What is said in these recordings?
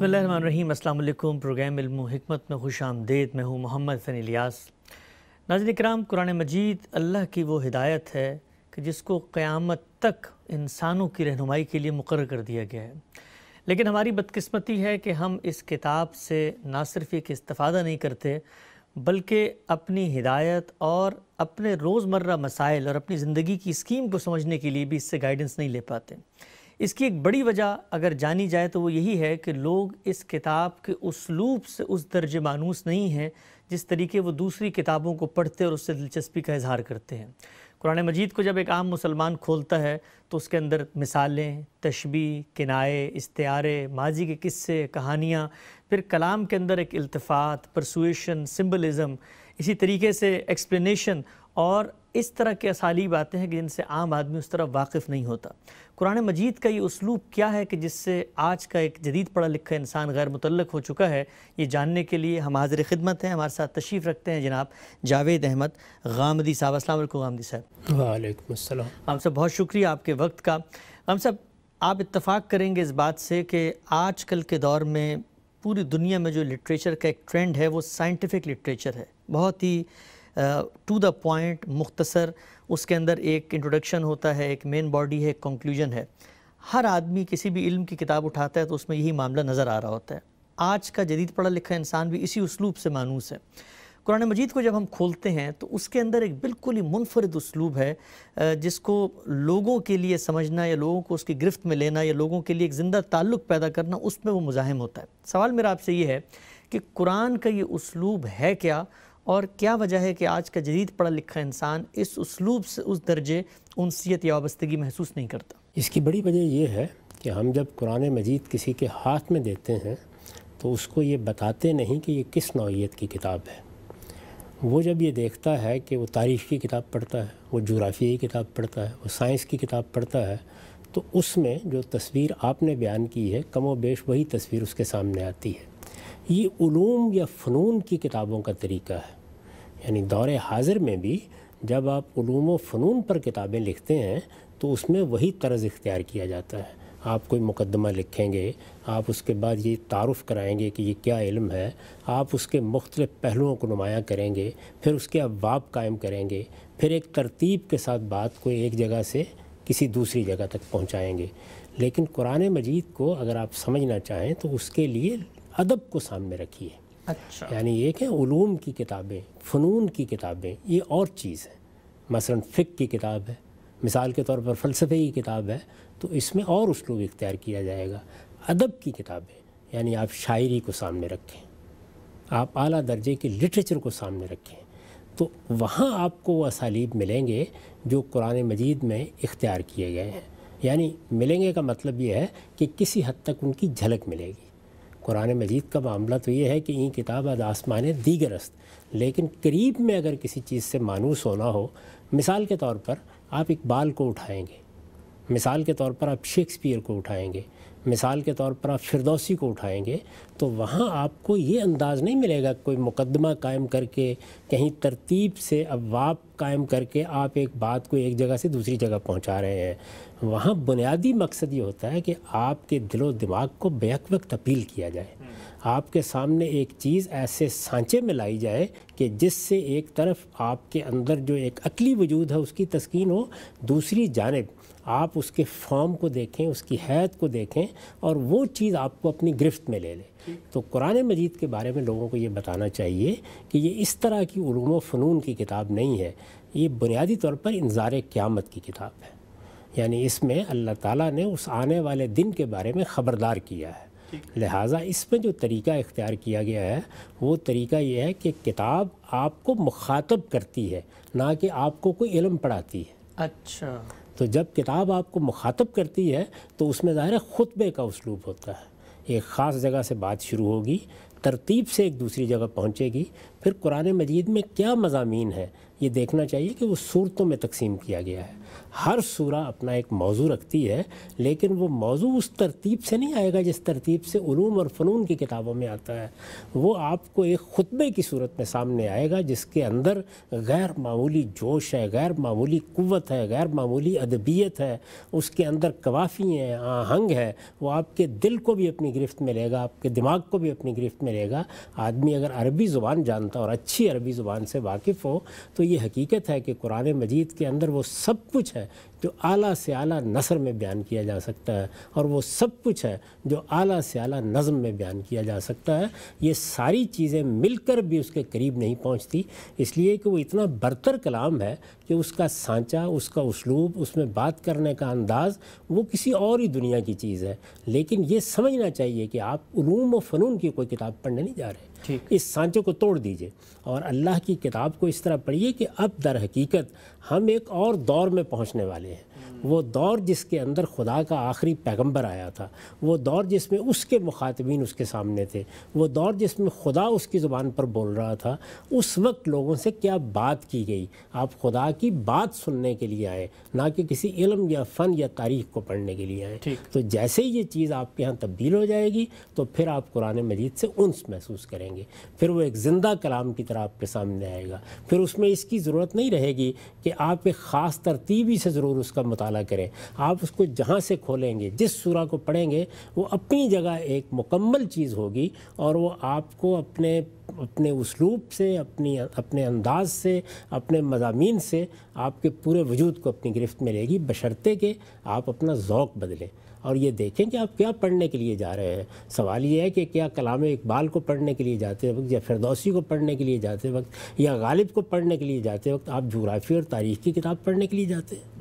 बसमीम अल्लाम प्रोग्राम इल्म हमत में खुश आमदेद मैं हूँ मोहम्मद सन इलियास नाजन कराम कुरान मजीद अल्लाह की वो हिदायत है कि जिसको क़्यामत तक इंसानों की रहनुमाई के लिए मुकर कर दिया गया है लेकिन हमारी बदकस्मती है कि हम इस किताब से ना सिर्फ एक इस्तादा नहीं करते बल्कि अपनी हिदायत और अपने रोज़मर्रा मसाइल और अपनी ज़िंदगी की स्कीम को समझने के लिए भी इससे गाइडेंस नहीं ले पाते इसकी एक बड़ी वजह अगर जानी जाए तो वो यही है कि लोग इस किताब के उसलूब से उस दर्ज मानूस नहीं हैं जिस तरीके वो दूसरी किताबों को पढ़ते और उससे दिलचस्पी का इजहार करते हैं कुरान मजीद को जब एक आम मुसलमान खोलता है तो उसके अंदर मिसालें तशबी किनाए इस्तारे माजी के किस्से कहानियाँ फिर कलाम के अंदर एक अल्तफ़ात परसुएशन सिम्बलिज़म इसी तरीके से एक्सप्लेनेशन और इस तरह के असालीब आते हैं कि जिनसे आम आदमी उस तरह वाकिफ़ नहीं होता कुरान मजीद का ये उसलूब क्या है कि जिससे आज का एक जदीद पढ़ा लिखा इंसान गैर मुतलक हो चुका है ये जानने के लिए हम हाजिर खिदमत हैं हमारे साथ तशरीफ़ रखते हैं जनाब जावेद अहमद गामदी साहब असल गामदी साहब वालेकुम हम सब बहुत शुक्रिया आपके वक्त का हम सब आप इतफ़ाक़ करेंगे इस बात से कि आज कल के दौर में पूरी दुनिया में जो लिटरेचर का एक ट्रेंड है वो साइंटिफिक लिटरेचर है बहुत ही टू द पॉइंट मुख्तसर उसके अंदर एक इंट्रोडक्शन होता है एक मेन बॉडी है एक कंक्लूजन है हर आदमी किसी भी इल्म की किताब उठाता है तो उसमें यही मामला नज़र आ रहा होता है आज का जदीद पढ़ा लिखा इंसान भी इसी उसलूब से मानूस है कुरान मजीद को जब हम खोलते हैं तो उसके अंदर एक बिल्कुल ही मुनफरद उसलूब है जिसको लोगों के लिए समझना या लोगों को उसकी गिरफ्त में लेना या लोगों के लिए एक ज़िंदा ताल्लुक़ पैदा करना उसमें वो मुजाहिम होता है सवाल मेरा आपसे ये है कि कुरान का ये उसलूब है क्या और क्या वजह है कि आज का जदीद पढ़ा लिखा इंसान इस उसलूब से उस दर्जे उनसीत या वाबस्तगी महसूस नहीं करता इसकी बड़ी वजह यह है कि हम जब कुरान मजीद किसी के हाथ में देते हैं तो उसको ये बताते नहीं कि ये किस नौीयत की किताब है वो जब ये देखता है कि वो तारीख़ की किताब पढ़ता है वो जोग्राफ़ी की किताब पढ़ता है वो साइंस की किताब पढ़ता है तो उसमें जो तस्वीर आपने बयान की है कमो बेश वही तस्वीर उसके सामने आती है ये ूम या फ़नून की किताबों का तरीका है यानी दौर हाजिर में भी जब आप ूम फ़नून पर किताबें लिखते हैं तो उसमें वही तर्ज इख्तियार किया जाता है आप कोई मुकदमा लिखेंगे आप उसके बाद ये तारफ़ कराएंगे कि ये क्या इल्म है आप उसके मुख्तलिफ़ पहलुओं को नुमाया करेंगे फिर उसके अवाब कायम करेंगे फिर एक तरतीब के साथ बात को एक जगह से किसी दूसरी जगह तक पहुँचाएँगे लेकिन कुरान मजीद को अगर आप समझना चाहें तो उसके लिए अदब को सामने रखिए अच्छा यानी एक है ूम की किताबें फ़नून की किताबें ये और चीज़ है मसलन फ़िक की किताब है मिसाल के तौर पर फ़लसफ़े की किताब है तो इसमें और उसलूब इख्तियार किया जाएगा अदब की किताबें यानी आप शायरी को सामने रखें आप आला दर्जे के लिटरेचर को सामने रखें तो वहाँ आपको वह असालीब मिलेंगे जो कुरान मजीद में इख्तियार किए गए हैं यानी मिलेंगे का मतलब ये है कि किसी हद तक उनकी झलक मिलेगी कुरान मजीद का मामला तो ये है कि इन किताब अद आसमान दीगरस्त लेकिन करीब में अगर किसी चीज़ से मानूस होना हो मिसाल के तौर पर आप इकबाल को उठाएंगे मिसाल के तौर पर आप शेक्सपियर को उठाएंगे मिसाल के तौर पर आप फिरदौसी को उठाएंगे तो वहाँ आपको ये अंदाज़ नहीं मिलेगा कोई मुकदमा कायम करके कहीं तरतीब से अवाब कायम करके आप एक बात को एक जगह से दूसरी जगह पहुँचा रहे हैं वहाँ बुनियादी मकसद ये होता है कि आपके दिलो दिमाग को बेक वक्त अपील किया जाए आपके सामने एक चीज़ ऐसे सांचे में लाई जाए कि जिससे एक तरफ आपके अंदर जो एक अकली वजूद है उसकी तस्किन हो दूसरी जानब आप उसके फॉर्म को देखें उसकी हैत को देखें और वो चीज़ आपको अपनी गिरफ्त में ले लें तो कुरान मजीद के बारे में लोगों को ये बताना चाहिए कि ये इस तरह की व फ़नून की किताब नहीं है ये बुनियादी तौर पर इंजार क़्यामत की किताब है यानी इसमें अल्लाह ताला ने उस आने वाले दिन के बारे में ख़बरदार किया है लिहाजा इसमें जो तरीका इख्तियार किया गया है वो तरीका ये है कि किताब आपको मुखातब करती है ना कि आपको कोई इलम पढ़ाती है अच्छा तो जब किताब आपको मुखातब करती है तो उसमें ज़ाहिर है ख़ुतबे का उसलूब होता है एक ख़ास जगह से बात शुरू होगी तरतीब से एक दूसरी जगह पहुँचेगी फिर कुरान मजीद में क्या मजामी है ये देखना चाहिए कि वो सूरतों में तकसीम किया गया है हर सूरा अपना एक मौजू रखती है लेकिन वो मौजू उस तरतीब से नहीं आएगा जिस तरतीब से ूम और फ़नून की किताबों में आता है वो आपको एक ख़ुतबे की सूरत में सामने आएगा जिसके अंदर गैर मामूली जोश है गैर मामूली क़वत है गैर मामूली अदबियत है उसके अंदर कवाफ़ी हैं आहंग है वो आपके दिल को भी अपनी गिरफ्त में लेगा आपके दिमाग को भी अपनी गिरफ्त में लेगा आदमी अगर अरबी ज़ुबान जानता और अच्छी अरबी ज़ुबान से वाकिफ़ हो तो ये हकीकत है कि कुरान मजीद के अंदर वो सब कुछ कुछ है जो आला से आला नसर में बयान किया जा सकता है और वो सब कुछ है जो आला से आला नज़म में बयान किया जा सकता है ये सारी चीज़ें मिलकर भी उसके करीब नहीं पहुंचती इसलिए कि वो इतना बरतर कलाम है कि उसका सांचा उसका उसलूब उसमें बात करने का अंदाज़ वो किसी और ही दुनिया की चीज़ है लेकिन ये समझना चाहिए कि आप ूम व फ़नून की कोई किताब पढ़ने नहीं जा रहे इस सांचे को तोड़ दीजिए और अल्लाह की किताब को इस तरह पढ़िए कि अब दर हकीकत हम एक और दौर में पहुँचने वाले हैं वो दौर जिसके अंदर खुदा का आखिरी पैगंबर आया था वो दौर जिसमें उसके मुखातबीन उसके सामने थे वो दौर जिसमें खुदा उसकी ज़ुबान पर बोल रहा था उस वक्त लोगों से क्या बात की गई आप खुदा की बात सुनने के लिए आए ना कि किसी इलम या फ़न या तारीख को पढ़ने के लिए आए तो जैसे ही ये चीज़ आपके यहाँ तब्दील हो जाएगी तो फिर आप कुरान मजीद से उन्स महसूस करेंगे फिर वो एक ज़िंदा कलाम की तरह आपके सामने आएगा फिर उसमें इसकी ज़रूरत नहीं रहेगी कि आप एक ख़ास तरतीबी से ज़रूर उसका मुताबिक मुताल करें आप उसको जहाँ से खोलेंगे जिस सूरा को पढ़ेंगे वो अपनी जगह एक मुकम्मल चीज़ होगी और वो आपको अपने अपने उसलूब से अपनी अपने अंदाज से अपने मजामी से आपके पूरे वजूद को अपनी गिरफ्त में लेगी बशर्ते कि आप अपना ौक़ बदलें और ये देखें कि आप क्या पढ़ने के लिए जा रहे हैं सवाल ये है कि क्या कलाम इकबाल को पढ़ने के लिए जाते वक्त या फिरदौसी को पढ़ने के लिए जाते वक्त या गालिब को पढ़ने के लिए जाते वक्त आप जोग्राफ़ी और तारीख़ की किताब पढ़ने के लिए जाते हैं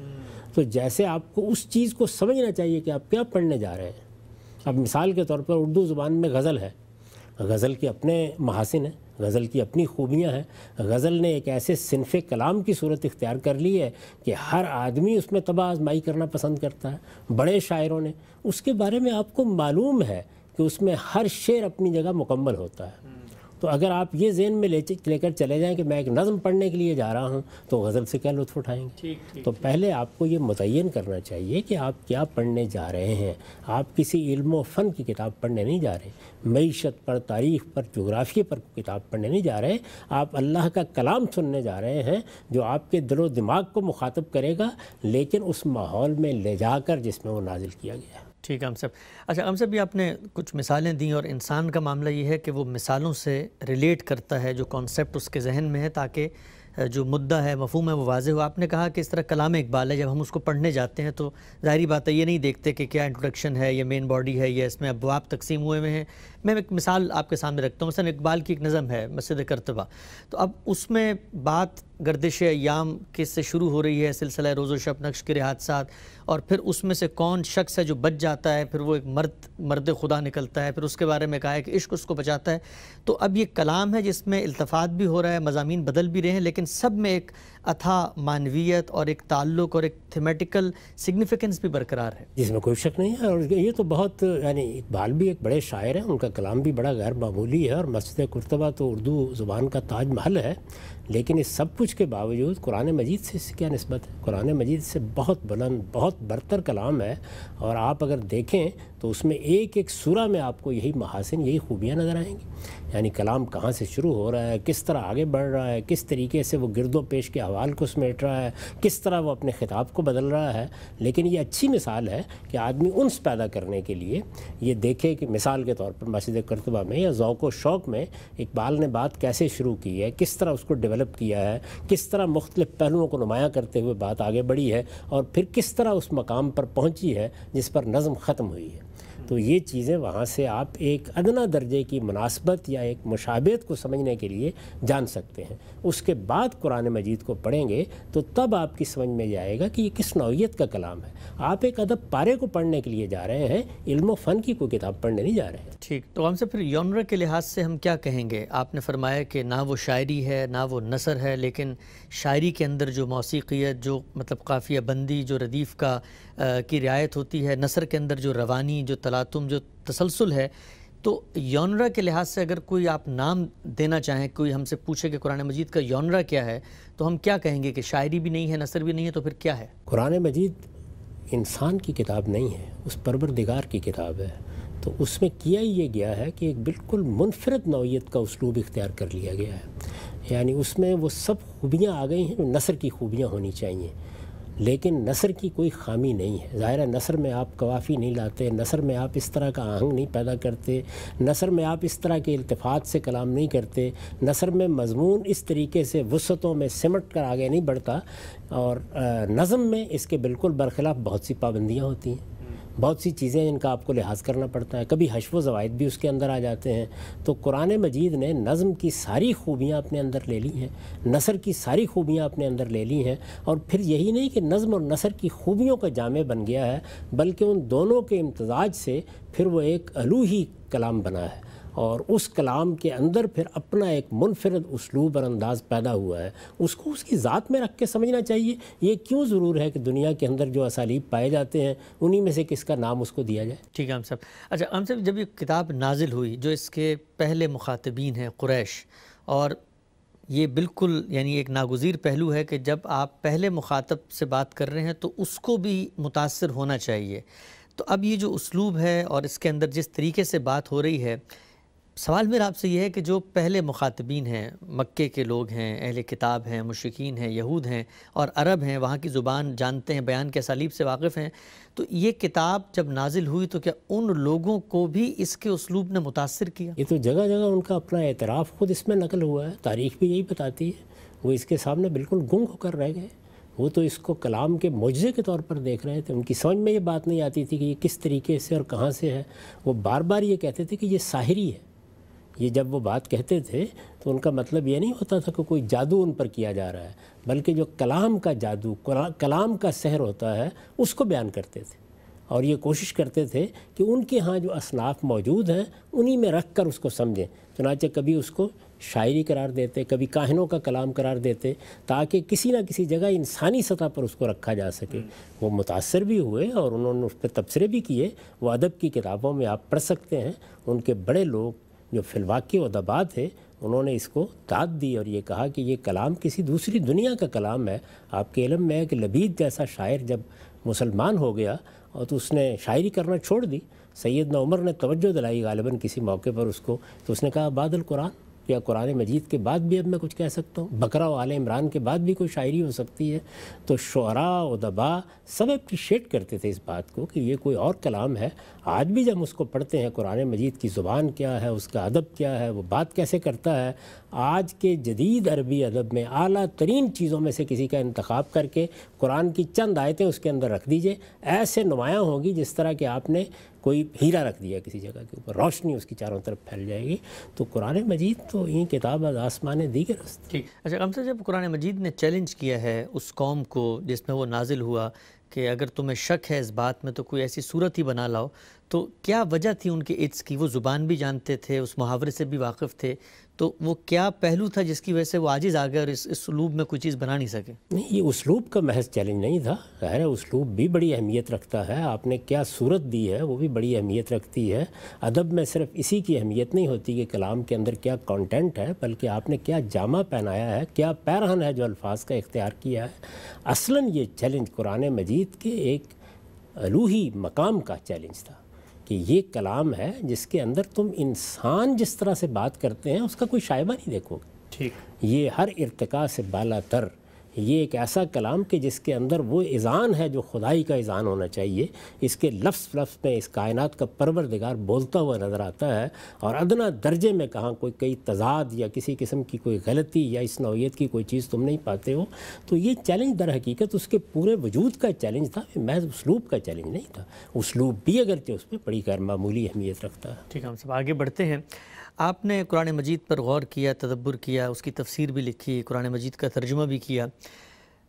तो जैसे आपको उस चीज़ को समझना चाहिए कि आप क्या पढ़ने जा रहे हैं अब मिसाल के तौर पर उर्दू ज़ुबान में गज़ल है गज़ल के अपने महासिन हैं गज़ल की अपनी खूबियां हैं गज़ल ने एक ऐसे सिनफ़ कलाम की सूरत इख्तियार कर ली है कि हर आदमी उसमें तबाह आजमाई करना पसंद करता है बड़े शायरों ने उसके बारे में आपको मालूम है कि उसमें हर शेर अपनी जगह मुकम्मल होता है तो अगर आप ये जेन में ले लेकर चले जाएं कि मैं एक नज़म पढ़ने के लिए जा रहा हूँ तो गज़ल से क्या लुत्फ़ उठाएंगे ठीक, ठीक, तो पहले आपको ये मुतन करना चाहिए कि आप क्या पढ़ने जा रहे हैं आप किसी इल्म फ़न की किताब पढ़ने नहीं जा रहे मीशत पर तारीख़ पर जोग्राफी पर किताब पढ़ने नहीं जा रहे आप अल्लाह का कलाम सुनने जा रहे हैं जो आपके दिलो दिमाग को मुखातब करेगा लेकिन उस माहौल में ले जाकर जिसमें वो नाजिल किया गया है ठीक है हम सब अच्छा हम सब भी आपने कुछ मिसालें दी और इंसान का मामला ये है कि वो मिसालों से रिलेट करता है जो कॉन्सेप्ट उसके जहन में है ताकि जो मुद्दा है मफहम है वो वाज हो आपने कहा कि इस तरह कलाम इकबाल है जब हम उसको पढ़ने जाते हैं तो ज़ाहरी बात है ये नहीं देखते कि क्या इंट्रोडक्शन है या मेन बॉडी है या इसमें अबवाब तकसीम हुए हुए हैं मैं एक मिसाल आपके सामने रखता हूँ मसलन इकबाल की एक नज़म है मस्जिद करतबा तो अब उसमें बात गर्दिश याम किस से शुरू हो रही है सिलसिला रोज़ो शब नक्श के हादसा और फिर उसमें से कौन शख्स है जो बच जाता है फिर वो एक मर्द मर्द खुदा निकलता है फिर उसके बारे में कहा है कि इश्क उसको बचाता है तो अब ये कलाम है जिसमें अल्तफ़ात भी हो रहा है मजामी बदल भी रहे हैं लेकिन सब में एक अथा मानवीयत और एक ताल्लुक और एक थीमेटिकल सिग्निफिकेंस भी बरकरार है जिसमें कोई शक नहीं है और ये तो बहुत यानी इकबाल भी एक बड़े शायर हैं उनका कलाम भी बड़ा गैर मामूली है और मस्जिद कुरतबा तो उर्दू ज़ुबान का ताज महल है लेकिन इस सब कुछ के बावजूद कुरान मजीद से इस क्या नस्बत है कुरान मजीद से बहुत बुलंद बहुत बरतर कलाम है और आप अगर देखें तो उसमें एक एक सुरा में आपको यही महासिन यही खूबियाँ नज़र आएंगी यानी कलाम कहाँ से शुरू हो रहा है किस तरह आगे बढ़ रहा है किस तरीके से वो गिरदो पेश के हवाल को समेट रहा है किस तरह वो अपने ख़िताब को बदल रहा है लेकिन ये अच्छी मिसाल है कि आदमी उनस पैदा करने के लिए ये देखे कि मिसाल के तौर पर मस्जिद करतबा में या ओक़ व शौक़ में इकबाल ने बात कैसे शुरू की है किस तरह उसको डेवलप किया है किस तरह मुख्तलिफ़ पहलुओं को नुमाया करते हुए बात आगे बढ़ी है और फिर किस तरह उस मकाम पर पहुँची है जिस पर नज़म ख़त्म हुई है तो ये चीज़ें वहाँ से आप एक अदना दर्जे की मुनासबत या एक मुशाबत को समझने के लिए जान सकते हैं उसके बाद कुरान मजीद को पढ़ेंगे तो तब आपकी समझ में जाएगा कि ये किस नौीयत का कलाम है आप एक अदब पारे को पढ़ने के लिए जा रहे हैं इल्म फ़न की कोई किताब पढ़ने नहीं जा रहे हैं ठीक तो हमसे फिर यौनर के लिहाज से हम क्या कहेंगे आपने फरमाया कि ना वो शायरी है ना वो नसर है लेकिन शायरी के अंदर जो मौसीकियत जो मतलब काफ़िया बंदी जो रदीफ़ का आ, की रियायत होती है नसर के अंदर जो रवानी जो तलातुम जो तसलसल है तो यौनरा के लिहाज से अगर कोई आप नाम देना चाहें कोई हमसे पूछे कि कुरान मजीद का यौनरा क्या है तो हम क्या कहेंगे कि शायरी भी नहीं है नसर भी नहीं है तो फिर क्या है कुरान मजीद इंसान की किताब नहीं है उस परवरदिगार की किताब है तो उसमें किया ये गया है कि एक बिल्कुल मुनफरद नौीयत का उसलूब इख्तियार कर लिया गया है यानी उसमें वो सब खूबियाँ आ गई हैं जो नसर की खूबियाँ होनी चाहिए लेकिन नसर की कोई खामी नहीं है ज़ाहिर नसर में आप कवाफ़ी नहीं लाते नसर में आप इस तरह का आहंग नहीं पैदा करते नसर में आप इस तरह के अल्तफात से कलाम नहीं करते नसर में मजमून इस तरीके से वसतों में सिमट कर आगे नहीं बढ़ता और नज़म में इसके बिल्कुल बरखिलाफ़ बहुत सी पाबंदियाँ होती हैं बहुत सी चीज़ें जिनका आपको लिहाज करना पड़ता है कभी हशव ज़वायद भी उसके अंदर आ जाते हैं तो कुरान मजीद ने नज़म की सारी खूबियाँ अपने अंदर ले ली हैं नसर की सारी खूबियाँ अपने अंदर ले ली हैं और फिर यही नहीं कि नज़म और नसर की खूबियों का जामे बन गया है बल्कि उन दोनों के इम्तजाज से फिर वो एक अलूही कलाम बना है और उस कलाम के अंदर फिर अपना एक मुनफरद उसलूब और अंदाज़ पैदा हुआ है उसको उसकी ज़ात में रख के समझना चाहिए ये क्यों ज़रूर है कि दुनिया के अंदर जो असालीब पाए जाते हैं उन्हीं में से किसका नाम उसको दिया जाए ठीक है हम सब अच्छा हम सब जब ये किताब नाजिल हुई जो इसके पहले मुखातबीन हैं क्रैश और ये बिल्कुल यानी एक नागजीर पहलू है कि जब आप पहले मुखातब से बात कर रहे हैं तो उसको भी मुतासर होना चाहिए तो अब ये जो उसलूब है और इसके अंदर जिस तरीके से बात हो रही है सवाल मेरा आपसे यह है कि जो पहले मुखातबीन हैं मक्के के लोग हैं अहल किताब हैं मुशिकीन हैं यहूद हैं और अरब हैं वहाँ की ज़ुबान जानते हैं बयान के सलीब से वाकफ़ हैं तो ये किताब जब नाजिल हुई तो क्या उन लोगों को भी इसके उसलूब ने मुतासर किया ये तो जगह जगह उनका अपना एतराफ़ ख़ुद इसमें नकल हुआ है तारीख भी यही बताती है वो इसके सामने बिल्कुल गुंग होकर रह गए वो तो इसको कलाम के मुजज़े के तौर पर देख रहे थे उनकी समझ में ये बात नहीं आती थी कि ये किस तरीके से और कहाँ से है वो बार बार ये कहते थे कि ये साहरी है ये जब वो बात कहते थे तो उनका मतलब ये नहीं होता था कि कोई जादू उन पर किया जा रहा है बल्कि जो कलाम का जादू कलाम का सहर होता है उसको बयान करते थे और ये कोशिश करते थे कि उनके यहाँ जो असनाफ मौजूद हैं उन्हीं में रख कर उसको समझें चुनाचे कभी उसको शायरी करार देते कभी काहनों का कलाम करार देते ताकि किसी ना किसी जगह इंसानी सतह पर उसको रखा जा सके हम्म। वो मुतासर भी हुए और उन्होंने उस पर तबसरे भी किए वो अदब की किताबों में आप पढ़ सकते हैं उनके बड़े लोग जो फिलवाकी अदबात हैं उन्होंने इसको दाद दी और ये कहा कि ये कलाम किसी दूसरी दुनिया का कलाम है आपके इलम में एक लबीद जैसा शायर जब मुसलमान हो गया और तो उसने शायरी करना छोड़ दी सैदना उमर ने तोज्जो दिलाई गालिबा किसी मौके पर उसको तो उसने कहा बादल कुरान या कुरान मजीद के बाद भी अब मैं कुछ कह सकता हूँ बकरा वाल इमरान के बाद भी कोई शायरी हो सकती है तो शुरा उदबा सब अप्रिशिएट करते थे इस बात को कि ये कोई और कलाम है आज भी जब उसको पढ़ते हैं कुरान मजीद की ज़ुबान क्या है उसका अदब क्या है वो बात कैसे करता है आज के जदीद अरबी अदब में अली तरीन चीज़ों में से किसी का इंतखब करके कुरान की चंद आयतें उसके अंदर रख दीजिए ऐसे नुमायाँ होगी जिस तरह के आपने कोई हीरा रख दिया किसी जगह के ऊपर रोशनी उसकी चारों तरफ फैल जाएगी तो कुरान मजीद तो ये किताब आज आसमान दीगर ठीक अच्छा हमसे जब कुरान मजीद ने चैलेंज किया है उस कौम को जिसमें वो नाजिल हुआ कि अगर तुम्हें शक है इस बात में तो कोई ऐसी सूरत ही बना लाओ तो क्या वजह थी उनके इट्स की वो ज़ुबान भी जानते थे उस मुहावरे से भी वाकफ़ थे तो वो क्या पहलू था जिसकी वजह से वो आजिज़ आ गए और इस उसलूब में कोई चीज़ बना नहीं सके नहीं ये उसलूब का महज चैलेंज नहीं था ज़ाहिर है उसलूब भी बड़ी अहमियत रखता है आपने क्या सूरत दी है वो भी बड़ी अहमियत रखती है अदब में सिर्फ इसी की अहमियत नहीं होती कि कलाम के अंदर क्या कॉन्टेंट है बल्कि आपने क्या जामा पहनाया है क्या पैरहन है जो अल्फाज का इख्तियार किया है असला ये चैलेंज कुरान मजीद के एक रूही मकाम का चैलेंज था कि ये कलाम है जिसके अंदर तुम इंसान जिस तरह से बात करते हैं उसका कोई शायबा नहीं देखोगे ठीक ये हर इरतका से बाला तर ये एक ऐसा कलाम कि जिसके अंदर वो इज़ान है जो खुदाई का इज़ान होना चाहिए इसके लफ्स लफ्स में इस कायनात का परवरदिगार बोलता हुआ नज़र आता है और अदना दर्जे में कहाँ कोई कई तजाद या किसी किस्म की कोई गलती या इस नौीयत की कोई चीज़ तुम नहीं पाते हो तो ये चैलेंज दर हकीकत उसके पूरे वजूद का चैलेंज था महज उसलूब का चैलेंज नहीं था उसलूब भी अगरचे उस पर बड़ी गैर मामूली अहमियत रखता है ठीक है हम सब आगे बढ़ते हैं आपने कुरान मजीद पर गौर किया तदब्बर किया उसकी तफसीर भी लिखी कुरान मजीद का तर्जुमा भी किया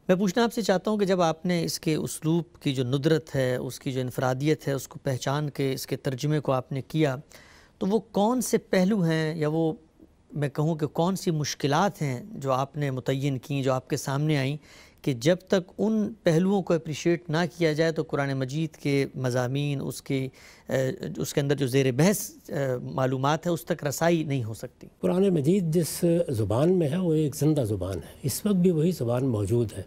मैं पूछना आपसे चाहता हूँ कि जब आपने इसके उसलूब की जो नुदरत है उसकी जो इनफरादियत है उसको पहचान के इसके तर्जुमे को आपने किया तो वो कौन से पहलू हैं या वो मैं कहूँ कि कौन सी मुश्किलात हैं जो आपने मुतन की जो आपके सामने आईं कि जब तक उन पहलुओं को अप्रिशिएट ना किया जाए तो कुरान मजीद के मजामी उसके उसके अंदर जो जेर बहस मालूम है उस तक रसाई नहीं हो सकती कुरान मजीद जिस ज़ुबान में है वो एक ज़िंदा ज़ुबान है इस वक्त भी वही ज़ुबान मौजूद है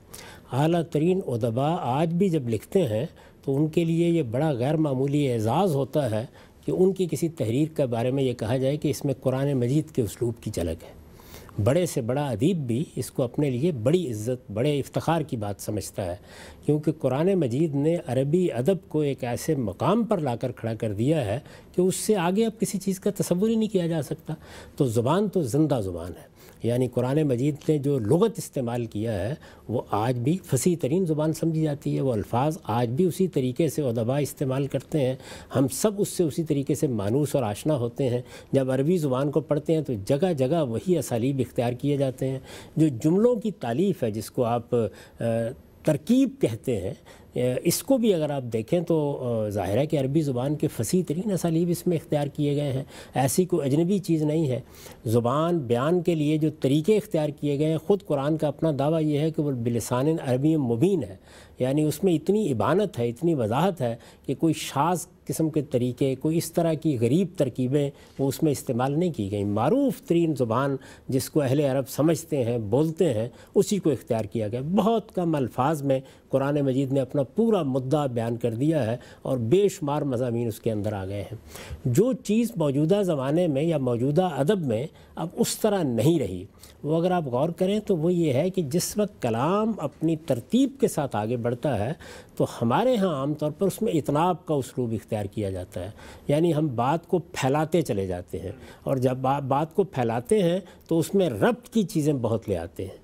अली तरीन उदबा आज भी जब लिखते हैं तो उनके लिए ये बड़ा गैर मामूली एज़ाज़ होता है कि उनकी किसी तहरीर के बारे में ये कहा जाए कि इसमें कुरान मजीद के उसलूब की झलक है बड़े से बड़ा अदीब भी इसको अपने लिए बड़ी इज्जत बड़े इफ्तार की बात समझता है क्योंकि कुरान मजीद ने अरबी अदब को एक ऐसे मकाम पर लाकर खड़ा कर दिया है कि उससे आगे अब किसी चीज़ का तस्वुर ही नहीं किया जा सकता तो ज़ुबान तो ज़िंदा ज़ुबान है यानी कुरान मजीद ने जो लगत इस्तेमाल किया है वो आज भी फसी तरीन ज़ुबान समझी जाती है वो अल्फाज आज भी उसी तरीके से अदबा इस्तेमाल करते हैं हम सब उससे उसी तरीके से मानूस और आशना होते हैं जब अरबी ज़ुबान को पढ़ते हैं तो जगह जगह वही असालीब इख्तियार किए जाते हैं जो जुमलों की तालीफ़ है जिसको आप तरकीब कहते हैं इसको भी अगर आप देखें तो ज़ाहिर है कि अरबी ज़ुबान के फसी तरीन असालीब इसमें इख्तियार किए गए हैं ऐसी कोई अजनबी चीज़ नहीं है ज़ुबान बयान के लिए जो तरीके इख्तियार किए गए हैं ख़ुद कुरान का अपना दावा यह है कि वो बिलसान अरबी मुबीन है यानी उसमें इतनी इबानत है इतनी वजाहत है कि कोई शाज किस्म के तरीके कोई इस तरह की गरीब तरकीबें वो उसमें इस्तेमाल नहीं की गई मरूफ़ तरीन ज़ुबान जिसको अहल अरब समझते हैं बोलते हैं उसी को इख्तियार किया गया बहुत कम अल्फाज में कुरान मजीद ने अपना पूरा मुद्दा बयान कर दिया है और बेशुमार मजामी उसके अंदर आ गए हैं जो चीज़ मौजूदा ज़माने में या मौजूदा अदब में अब उस तरह नहीं रही वो अगर आप गौर करें तो वो ये है कि जिस वक्त कलाम अपनी तरतीब के साथ आगे बढ़ता है तो हमारे यहाँ आम तौर पर उसमें इतनाब का उसलूब इख्तियार किया जाता है यानी हम बात को फैलाते चले जाते हैं और जब बात को फैलाते हैं तो उसमें रब्त की चीज़ें बहुत ले आते हैं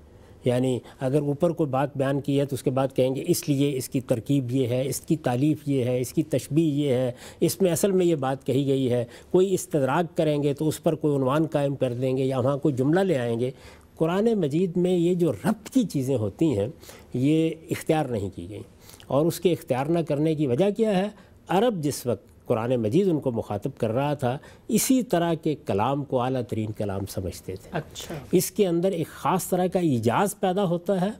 यानी अगर ऊपर कोई बात बयान की है तो उसके बाद कहेंगे इसलिए इसकी तरकीब ये है इसकी तालीफ ये है इसकी तशबी ये है इसमें असल में ये बात कही गई है कोई इस्तराक करेंगे तो उस पर कोई उनवान कायम कर देंगे या वहाँ कोई जुमला ले आएँगे कुरान मजीद में ये जो रब की चीज़ें होती हैं ये इख्तियार नहीं की गई और उसके इख्तियार न करने की वजह क्या है अरब जिस वक्त कुरान मजीद उनको मुखातब कर रहा था इसी तरह के कलाम को अली तरीन कलाम समझते थे अच्छा इसके अंदर एक ख़ास तरह का एजाज़ पैदा होता है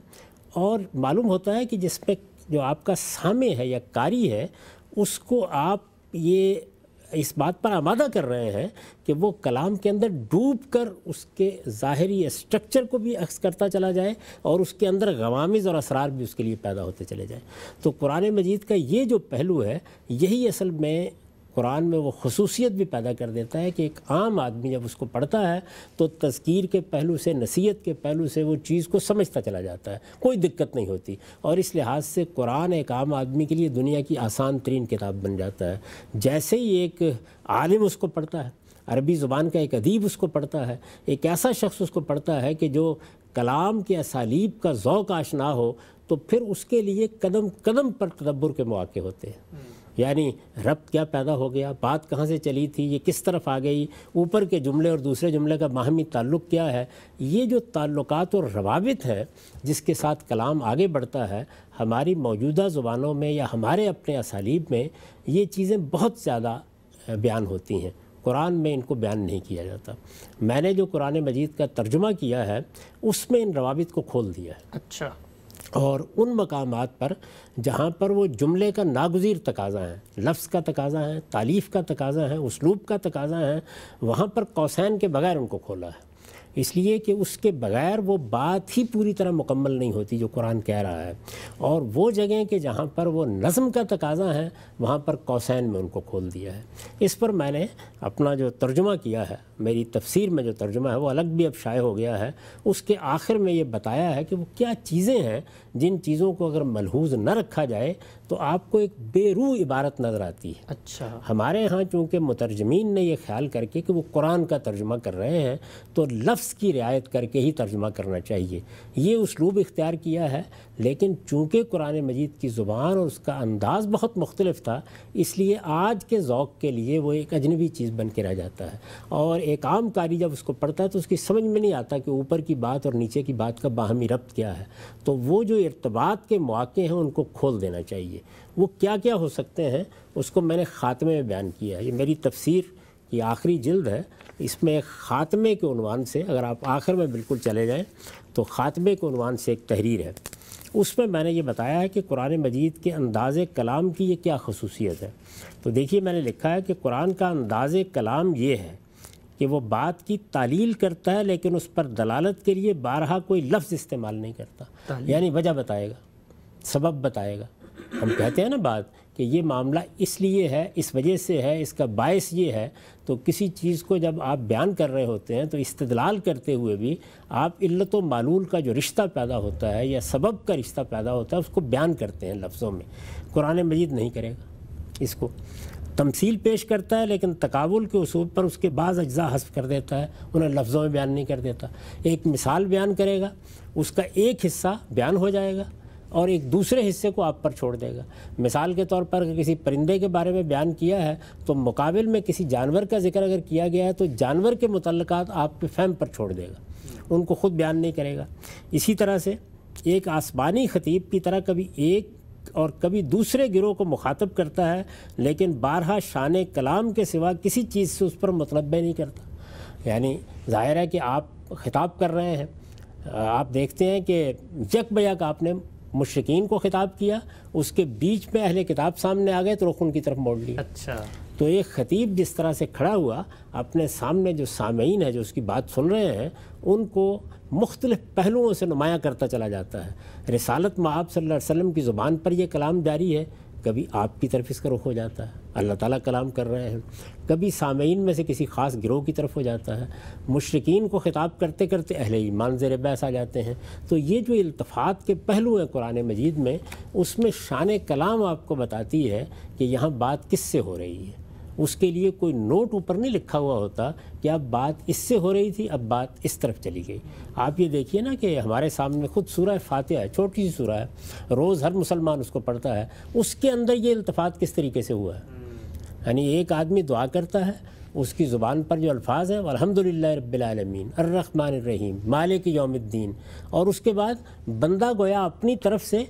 और मालूम होता है कि जिसमें जो आपका सामे है या कारी है उसको आप ये इस बात पर आमादा कर रहे हैं कि वो कलाम के अंदर डूब कर उसके ज़ाहरी स्ट्रक्चर को भी अक्स करता चला जाए और उसके अंदर गवामिज़ और असरार भी उसके लिए पैदा होते चले जाएँ तो कुरान मजीद का ये जो पहलू है यही असल में कुरान में वो खसूसियत भी पैदा कर देता है कि एक आम आदमी जब उसको पढ़ता है तो तस्कीर के पहलू से नसीहत के पहलू से वो चीज़ को समझता चला जाता है कोई दिक्कत नहीं होती और इस लिहाज से कुरान एक आम आदमी के लिए दुनिया की आसान तरीन किताब बन जाता है जैसे ही एक आलिम उसको पढ़ता है अरबी ज़ुबान का एक अदीब उसको पढ़ता है एक ऐसा शख्स उसको पढ़ता है कि जो कलाम के असालीब का ओक़ ना हो तो फिर उसके लिए कदम कदम पर तदब्बर के मौक़े होते हैं यानी रब क्या पैदा हो गया बात कहाँ से चली थी ये किस तरफ आ गई ऊपर के जुमले और दूसरे जुमले का बाहमी ताल्लुक़ क्या है ये जो ताल्लुकात और रवाबित हैं जिसके साथ कलाम आगे बढ़ता है हमारी मौजूदा ज़ुबानों में या हमारे अपने असालीब में ये चीज़ें बहुत ज़्यादा बयान होती हैं कुरान में इनको बयान नहीं किया जाता मैंने जो कुरान मजीद का तर्जुमा किया है उसमें इन रवाबित को खोल दिया है अच्छा और उन मकाम पर जहाँ पर वो जुमले का नागजीर तकाज़ा है लफ्ज़ का तकाज़ा है तालीफ़ का तकाज़ा है उसलूब का तकाज़ा है वहाँ पर कौसैन के बगैर उनको खोला है इसलिए कि उसके बग़ैर वो बात ही पूरी तरह मुकम्मल नहीं होती जो कुरान कह रहा है और वो जगह के जहाँ पर वो नज़म का तकाजा है वहाँ पर कौसैन में उनको खोल दिया है इस पर मैंने अपना जो तर्जुमा किया है मेरी तफसीर में जो तर्जुमा है वो अलग भी अब शाये हो गया है उसके आखिर में ये बताया है कि वो क्या चीज़ें हैं जिन चीज़ों को अगर मलहूज न रखा जाए तो आपको एक बेरू इबारत नज़र आती है अच्छा हमारे यहाँ चूँकि मुतरजमीन ने यह ख्याल करके कि वो कुरान का तर्जमा कर रहे हैं तो लफ्ज़ की रियायत करके ही तर्जमा करना चाहिए ये उसलूब इख्तियार किया है लेकिन चूँकि कुरान मजीद की ज़ुबान और उसका अंदाज़ बहुत मुख्तलिफ था इसलिए आज के ओक़ के लिए वो एक अजनबी चीज़ बन के रह जाता है और एक आम कारी जब उसको पढ़ता है तो उसकी समझ में नहीं आता कि ऊपर की बात और नीचे की बात का बाहमी रब्त क्या है तो वो जो इरतबात के मौक़े हैं उनको खोल देना चाहिए वो क्या क्या हो सकते हैं उसको मैंने ख़ात्मे में बयान किया है ये मेरी तफसीर की आखिरी जल्द है इसमें ख़ात्मे के उनवान से अगर आप आखिर में बिल्कुल चले जाएँ तो ख़ात्मे के उनवान से एक तहरीर है उसमें मैंने ये बताया है कि कुरान मजीद के अंदाज़ कलाम की ये क्या खसूसियत है तो देखिए मैंने लिखा है कि कुरान का अंदाज़ कलाम ये है कि वो बात की तालील करता है लेकिन उस पर दलालत के लिए बारहा कोई लफ्ज़ इस्तेमाल नहीं करता यानी वजह बताएगा सबब बताएगा हम कहते हैं ना बात कि ये मामला इसलिए है इस वजह से है इसका बायस ये है तो किसी चीज़ को जब आप बयान कर रहे होते हैं तो इस्तलाल करते हुए भी आप इल्लत मालूल का जो रिश्ता पैदा होता है या सबब का रिश्ता पैदा होता है उसको बयान करते हैं लफ्ज़ों में कुरान मजीद नहीं करेगा इसको तमसील पेश करता है लेकिन तकाबुल के असूल पर उसके बाद अज्जा हस्फ कर देता है उन्हें लफ्ज़ों में बयान नहीं कर देता एक मिसाल बयान करेगा उसका एक हिस्सा बयान हो जाएगा और एक दूसरे हिस्से को आप पर छोड़ देगा मिसाल के तौर पर किसी परिंदे के बारे में बयान किया है तो मुकाबले में किसी जानवर का जिक्र अगर किया गया है तो जानवर के मुतलक आपके फैम पर छोड़ देगा उनको ख़ुद बयान नहीं करेगा इसी तरह से एक आसमानी खतीब की तरह कभी एक और कभी दूसरे गिरोह को मुखातब करता है लेकिन बारहा शान कलाम के सिवा किसी चीज़ से उस पर मतलब नहीं करता यानी जाहिर है कि आप खिताब कर रहे हैं आप देखते हैं कि जग बयक आपने मुश्किन को ख़िताब किया उसके बीच में अहले किताब सामने आ गए तो रुख उनकी तरफ मोड़ लिया अच्छा तो एक ख़तीब जिस तरह से खड़ा हुआ अपने सामने जो सामीन है जो उसकी बात सुन रहे हैं उनको मुख्तलिफ पहलुओं से नुमाया करता चला जाता है रिसालत में सल्लल्लाहु अलैहि की ज़ुबान पर यह कलाम जारी है कभी आपकी तरफ इसका रुख हो जाता है अल्लाह ताला कलाम कर रहे हैं कभी सामीन में से किसी ख़ास गिरोह की तरफ हो जाता है मुशरकिन को ख़िताब करते करते अहल ईमान ज़र बैस आ जाते हैं तो ये जो अल्तफ़ात के पहलू हैं कुरान मजीद में उसमें शान कलाम आपको बताती है कि यहाँ बात किस से हो रही है उसके लिए कोई नोट ऊपर नहीं लिखा हुआ होता कि अब बात इससे हो रही थी अब बात इस तरफ चली गई आप ये देखिए ना कि हमारे सामने खुद सूरह फातह है छोटी सी सूरह है रोज़ हर मुसलमान उसको पढ़ता है उसके अंदर ये इल्तफात किस तरीके से हुआ है यानी एक आदमी दुआ करता है उसकी ज़ुबान पर जो अल्फाज हैं अलहमदिल्ला रबालमीन अर्रहमान रहीम मालिक यौमद्दीन और उसके बाद बंदा गोया अपनी तरफ से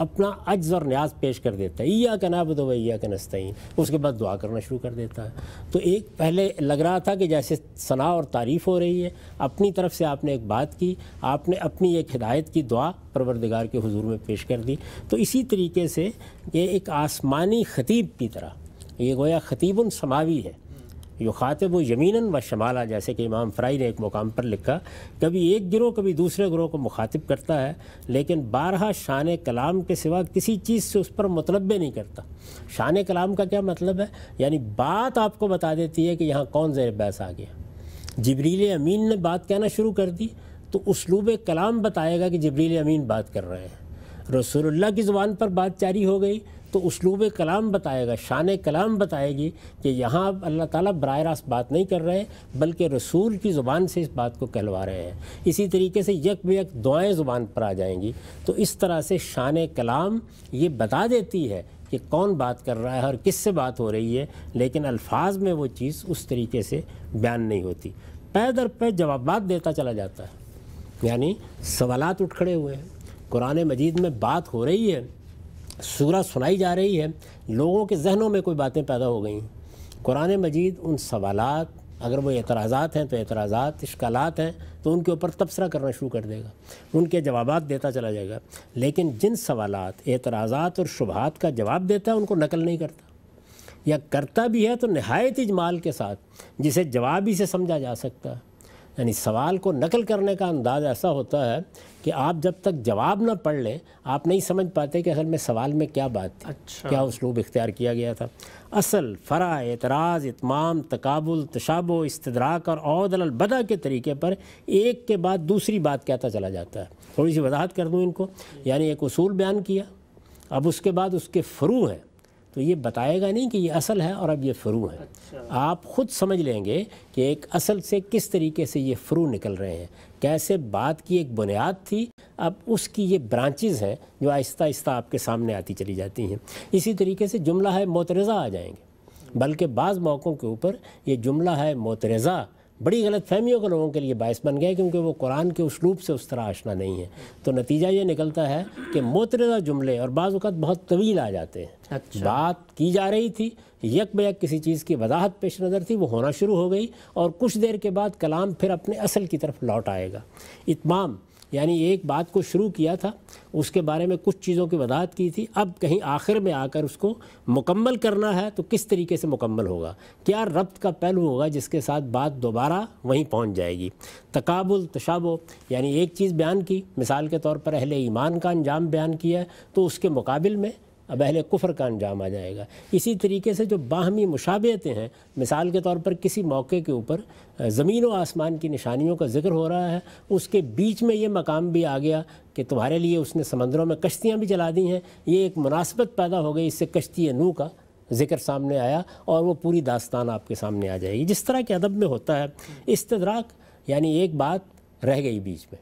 अपना अज्ज और न्याज पेश कर देता है या कना बदो या कनस्तीन उसके बाद दुआ करना शुरू कर देता है तो एक पहले लग रहा था कि जैसे सना और तारीफ़ हो रही है अपनी तरफ से आपने एक बात की आपने अपनी एक हिदायत की दुआ परवरदिगार के हजूर में पेश कर दी तो इसी तरीके से ये एक आसमानी खतीब की तरह ये गोया खतीब समावी है यो यमीन व शमाला जैसे कि इमाम फ़्राई ने एक मुकाम पर लिखा कभी एक गिरोह कभी दूसरे गिरोह को मुखातिब करता है लेकिन बारहा शान कलाम के सिवा किसी चीज़ से उस पर मतलब नहीं करता शान कलाम का क्या मतलब है यानी बात आपको बता देती है कि यहाँ कौन जैर बैस आ गया जबरील अमीन ने बात कहना शुरू कर दी तो उसलूब कलाम बताएगा कि जबरील अमीन बात कर रहे हैं रसोल्ला की ज़ुबान पर बात जारी हो गई तो उसलूब कलाम बताएगा शान कलाम बताएगी कि यहाँ अल्लाह ताला बर रास्त बात नहीं कर रहे बल्कि रसूल की ज़ुबान से इस बात को कहलवा रहे हैं इसी तरीके से यक बेक दुआएँ ज़ुबान पर आ जाएंगी तो इस तरह से शान कलाम ये बता देती है कि कौन बात कर रहा है और किस से बात हो रही है लेकिन अल्फाज में वो चीज़ उस तरीके से बयान नहीं होती पैदर पै जवाब देता चला जाता है यानी सवालत उठ खड़े हुए हैं कुरान मजीद में बात हो रही है सूरत सुनाई जा रही है लोगों के जहनों में कोई बातें पैदा हो गई कुरान मजीद उन सवाल अगर वो एतराज़ात हैं तो एतराज़ात इश्काल हैं तो उनके ऊपर तबसरा करना शुरू कर देगा उनके जवाब देता चला जाएगा लेकिन जिन सवाल एतराज़ा और शुभात का जवाब देता है उनको नकल नहीं करता या करता भी है तो नहायत इजमाल के साथ जिसे जवाब ही से समझा जा सकता है यानी सवाल को नकल करने का अंदाज़ ऐसा होता है कि आप जब तक जवाब ना पढ़ लें आप नहीं समझ पाते कि असल में सवाल में क्या बात थी अच्छा। क्या उसलूब इख्तियार किया गया था असल फ़रा एतराज़ इतमाम तकाबुल तशाबो इस्तराक और अदलबदा के तरीके पर एक के बाद दूसरी बात कहता चला जाता है थोड़ी सी वजाहत कर दूँ इनको यानी एक असूल बयान किया अब उसके बाद उसके फ्रू हैं तो ये बताएगा नहीं कि ये असल है और अब ये फ़्रू है अच्छा। आप ख़ुद समझ लेंगे कि एक असल से किस तरीके से ये फ़्रू निकल रहे हैं कैसे बात की एक बुनियाद थी अब उसकी ये ब्रांचेज़ हैं जो आहिस्ता आहिस्ता आपके सामने आती चली जाती हैं इसी तरीके से जुमला है मोतरज़ा आ जाएंगे बल्कि बाज़ मौक़ों के ऊपर ये जुमला है मोतरज़ा बड़ी गलत फहमियों के लोगों के लिए बायस बन गया क्योंकि वो कुरान के उसलूब से उस तरह आशना नहीं है तो नतीजा ये निकलता है कि मोतरदा जुमले और बाज़ अवत बहुत तवील आ जाते हैं अच्छा। बात की जा रही थी यक बयक किसी चीज़ की वजाहत पेश नज़र थी वो होना शुरू हो गई और कुछ देर के बाद कलाम फिर अपने असल की तरफ लौट आएगा इतमाम यानी एक बात को शुरू किया था उसके बारे में कुछ चीज़ों की वजाहत की थी अब कहीं आखिर में आकर उसको मुकम्मल करना है तो किस तरीके से मुकम्मल होगा क्या रब्त का पहलू होगा जिसके साथ बात दोबारा वहीं पहुंच जाएगी तकाबुल तशाबो यानी एक चीज़ बयान की मिसाल के तौर पर अहले ईमान का अंजाम बयान किया है तो उसके मुकाबल में अब अहल कुफर का अंजाम आ जाएगा इसी तरीके से जो बाहमी मुशाबतें हैं मिसाल के तौर पर किसी मौके के ऊपर ज़मीन व आसमान की निशानियों का जिक्र हो रहा है उसके बीच में ये मकाम भी आ गया कि तुम्हारे लिए उसने समंदरों में कश्तियाँ भी जला दी हैं ये एक मुनासबत पैदा हो गई इससे कश्ती नू का ज़िक्र सामने आया और वो पूरी दास्तान आपके सामने आ जाएगी जिस तरह के अदब में होता है इस्तराक यानी एक बात रह गई बीच में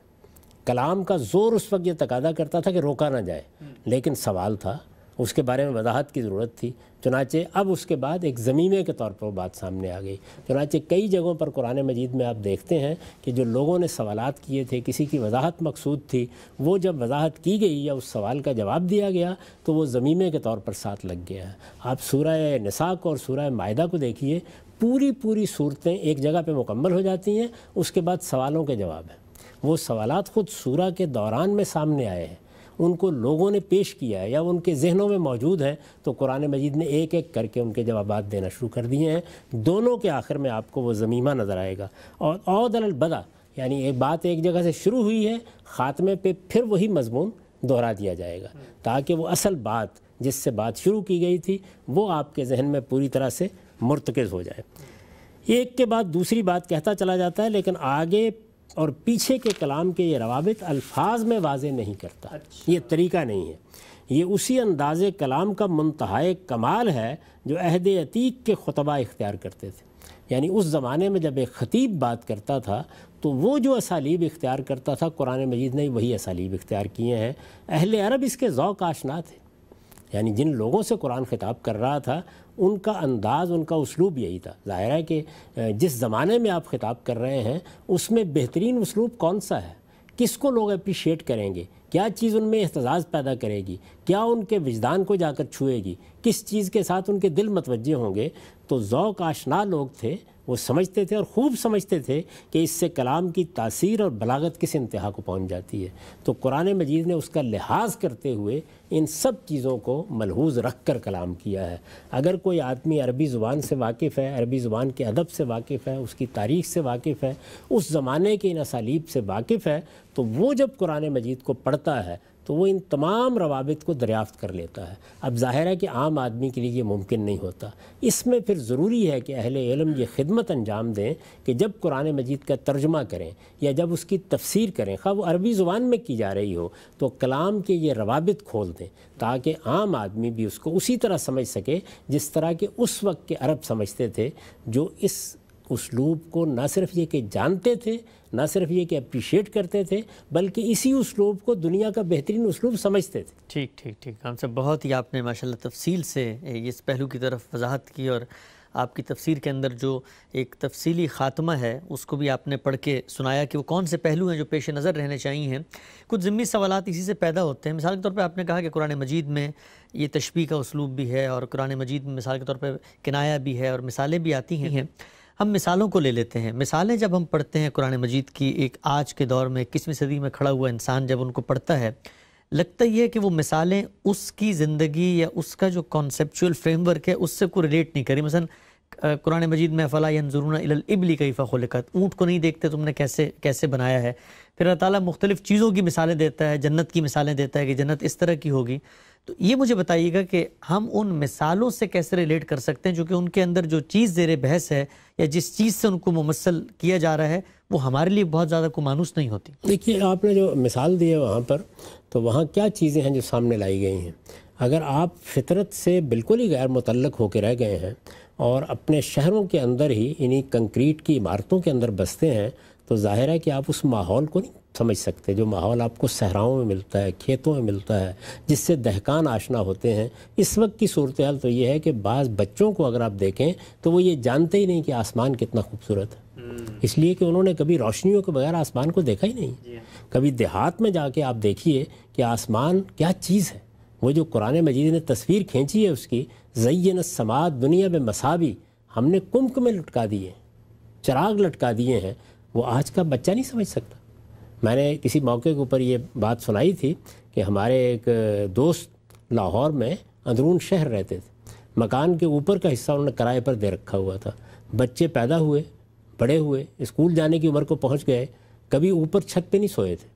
कलाम का ज़ोर उस वक्त ये तकादा करता था कि रोका ना जाए लेकिन सवाल था उसके बारे में वजाहत की ज़रूरत थी चुनाचे अब उसके बाद एक ज़मीमे के तौर पर वो बात सामने आ गई चुनाचे कई जगहों पर कुरान मजीद में आप देखते हैं कि जो लोगों ने सवाल किए थे किसी की वजाहत मकसूद थी वो जब वजाहत की गई या उस सवाल का जवाब दिया गया तो वो ज़मीमे के तौर पर साथ लग गया है आप सूरह नसाक को और सूरह माहा को देखिए पूरी पूरी सूरतें एक जगह पर मुकम्मल हो जाती हैं उसके बाद सवालों के जवाब हैं वो सवालत ख़ुद सूरह के दौरान में सामने आए हैं उनको लोगों ने पेश किया है या उनके जहनों में मौजूद हैं तो कुरान मजीद ने एक एक करके उनके जवाब देना शुरू कर दिए हैं दोनों के आखिर में आपको वो ज़मीमा नज़र आएगा और अदल यानी एक बात एक जगह से शुरू हुई है ख़ात्मे पर फिर वही मजमून दोहरा दिया जाएगा ताकि वो असल बात जिससे बात शुरू की गई थी वो आपके जहन में पूरी तरह से मुरतकज़ हो जाए एक के बाद दूसरी बात कहता चला जाता है लेकिन आगे और पीछे के कलाम के ये रवाबित अल्फाज में वाज नहीं करता अच्छा। ये तरीका नहीं है ये उसी अंदाज कलाम का मनतहा कमाल है जो अहद अतीक के खुतबा इख्तियार करते थे यानी उस ज़माने में जब एक ख़तीब बात करता था तो वो जो असालीब इख्तियार करता था कुरान मजीद ने वही असालीब इख्तियार किए हैं अहल अरब इसके ओक़ आशना थे यानी जिन लोगों से कुरान खिताब कर रहा था उनका अंदाज़ उनका उसलूब यही था ज़ाहिर है कि जिस ज़माने में आप ख़िताब कर रहे हैं उसमें बेहतरीन उसलूब कौन सा है किसको लोग अप्रिशिएट करेंगे क्या चीज़ उनमें एहतजाज पैदा करेगी क्या उनके विजदान को जाकर छुएगी किस चीज़ के साथ उनके दिल मतवजे होंगे तो ओक़ आशना लोग थे वो समझते थे और ख़ूब समझते थे कि इससे कलाम की तासीर और बलागत किस इंतहा को पहुंच जाती है तो कुरान मजीद ने उसका लिहाज करते हुए इन सब चीज़ों को मलहूज रख कर कलाम किया है अगर कोई आदमी अरबी ज़ुबान से वाकिफ़ है अरबी ज़ुबान के अदब से वाकिफ़ है उसकी तारीख से वाकिफ़ है उस ज़माने के इन असालीब से वाकिफ़ है तो वो जब कुरान मजीद को पढ़ता है तो वो इन तमाम रवाबित को दरियाफ़त कर लेता है अब ज़ाहिर है कि आम आदमी के लिए ये मुमकिन नहीं होता इसमें फिर ज़रूरी है कि अहले इलम ये खिदमत अंजाम दें कि जब कुरान मजीद का तर्जमा करें या जब उसकी तफसीर करें खा वो अरबी ज़ुबान में की जा रही हो तो कलाम के ये रवाबित खोल दें ताकि आम आदमी भी उसको उसी तरह समझ सके जिस तरह के उस वक्त के अरब समझते थे जो इस उसलूब को ना सिर्फ ये कि जानते थे ना सिर्फ ये कि अप्रिशिएट करते थे बल्कि इसी उसलूब को दुनिया का बेहतरीन उसलूब समझते थे ठीक ठीक ठीक हम सब बहुत ही आपने माशा तफसील से इस पहलू की तरफ वजाहत की और आपकी तफसीर के अंदर जो एक तफसीली ख़ात्मा है उसको भी आपने पढ़ के सुनाया कि वो कौन से पहलू हैं जो पेश नज़र रहने चाहिए हैं कुछ ज़िम्मी सवाल इसी से पैदा होते हैं मिसाल के तौर पर आपने कहा कि कुरान मजीद में ये तशबी का उसलूब भी है और कुरान मजीद में मिसाल के तौर पर किनाया भी है और मिसालें भी आती हैं हम मिसालों को ले लेते हैं मिसालें जब हम पढ़ते हैं कुरान मजीद की एक आज के दौर में इक्कीसवीं सदी में खड़ा हुआ इंसान जब उनको पढ़ता है लगता ही है कि वो मिसालें उसकी ज़िंदगी या उसका जो कॉन्सेपचुअल फ्रेमवर्क है उससे को रिलेट नहीं करी मसलन कुरान मजीद में फ़ला यंजुरून इबली कैफ़ा खुलकत ऊँट को नहीं देखते तुमने कैसे कैसे बनाया है फिर अल्लाह ताली मुख्तलिफ़ चीज़ों की मिसालें देता है जन्नत की मिसालें देता है कि जन्नत इस तरह की होगी तो ये मुझे बताइएगा कि हम उन मिसालों से कैसे रिलेट कर सकते हैं जो कि उनके अंदर जो चीज़ जेर बहस है या जिस चीज़ से उनको मुमसल किया जा रहा है वो हमारे लिए बहुत ज़्यादा को मानूस नहीं होती देखिए आपने जो मिसाल दी है वहाँ पर तो वहाँ क्या चीज़ें हैं जो सामने लाई गई हैं अगर आप फितरत से बिल्कुल ही गैर मुतलक होकर रह गए हैं और अपने शहरों के अंदर ही इन्हीं कंक्रीट की इमारतों के अंदर बसते हैं तो ज़ाहिर है कि आप उस माहौल को नहीं समझ सकते हैं जो माहौल आपको सहराओं में मिलता है खेतों में मिलता है जिससे दहकान आशना होते हैं इस वक्त की सूरत हाल तो ये है कि बाज़ बच्चों को अगर आप देखें तो वो ये जानते ही नहीं कि आसमान कितना खूबसूरत है हम्म। इसलिए कि उन्होंने कभी रोशनियों के बगैर आसमान को देखा ही नहीं कभी देहात में जाके आप देखिए कि आसमान क्या चीज़ है वो जो कुरान मजीद ने तस्वीर खींची है उसकी जयन समात दुनिया में मसावी हमने कुमक में लटका दिए चिराग लटका दिए हैं वो आज का बच्चा नहीं समझ सकता मैंने किसी मौके के ऊपर ये बात सुनाई थी कि हमारे एक दोस्त लाहौर में अंदरून शहर रहते थे मकान के ऊपर का हिस्सा उन्होंने किराए पर दे रखा हुआ था बच्चे पैदा हुए बड़े हुए स्कूल जाने की उम्र को पहुंच गए कभी ऊपर छत पे नहीं सोए थे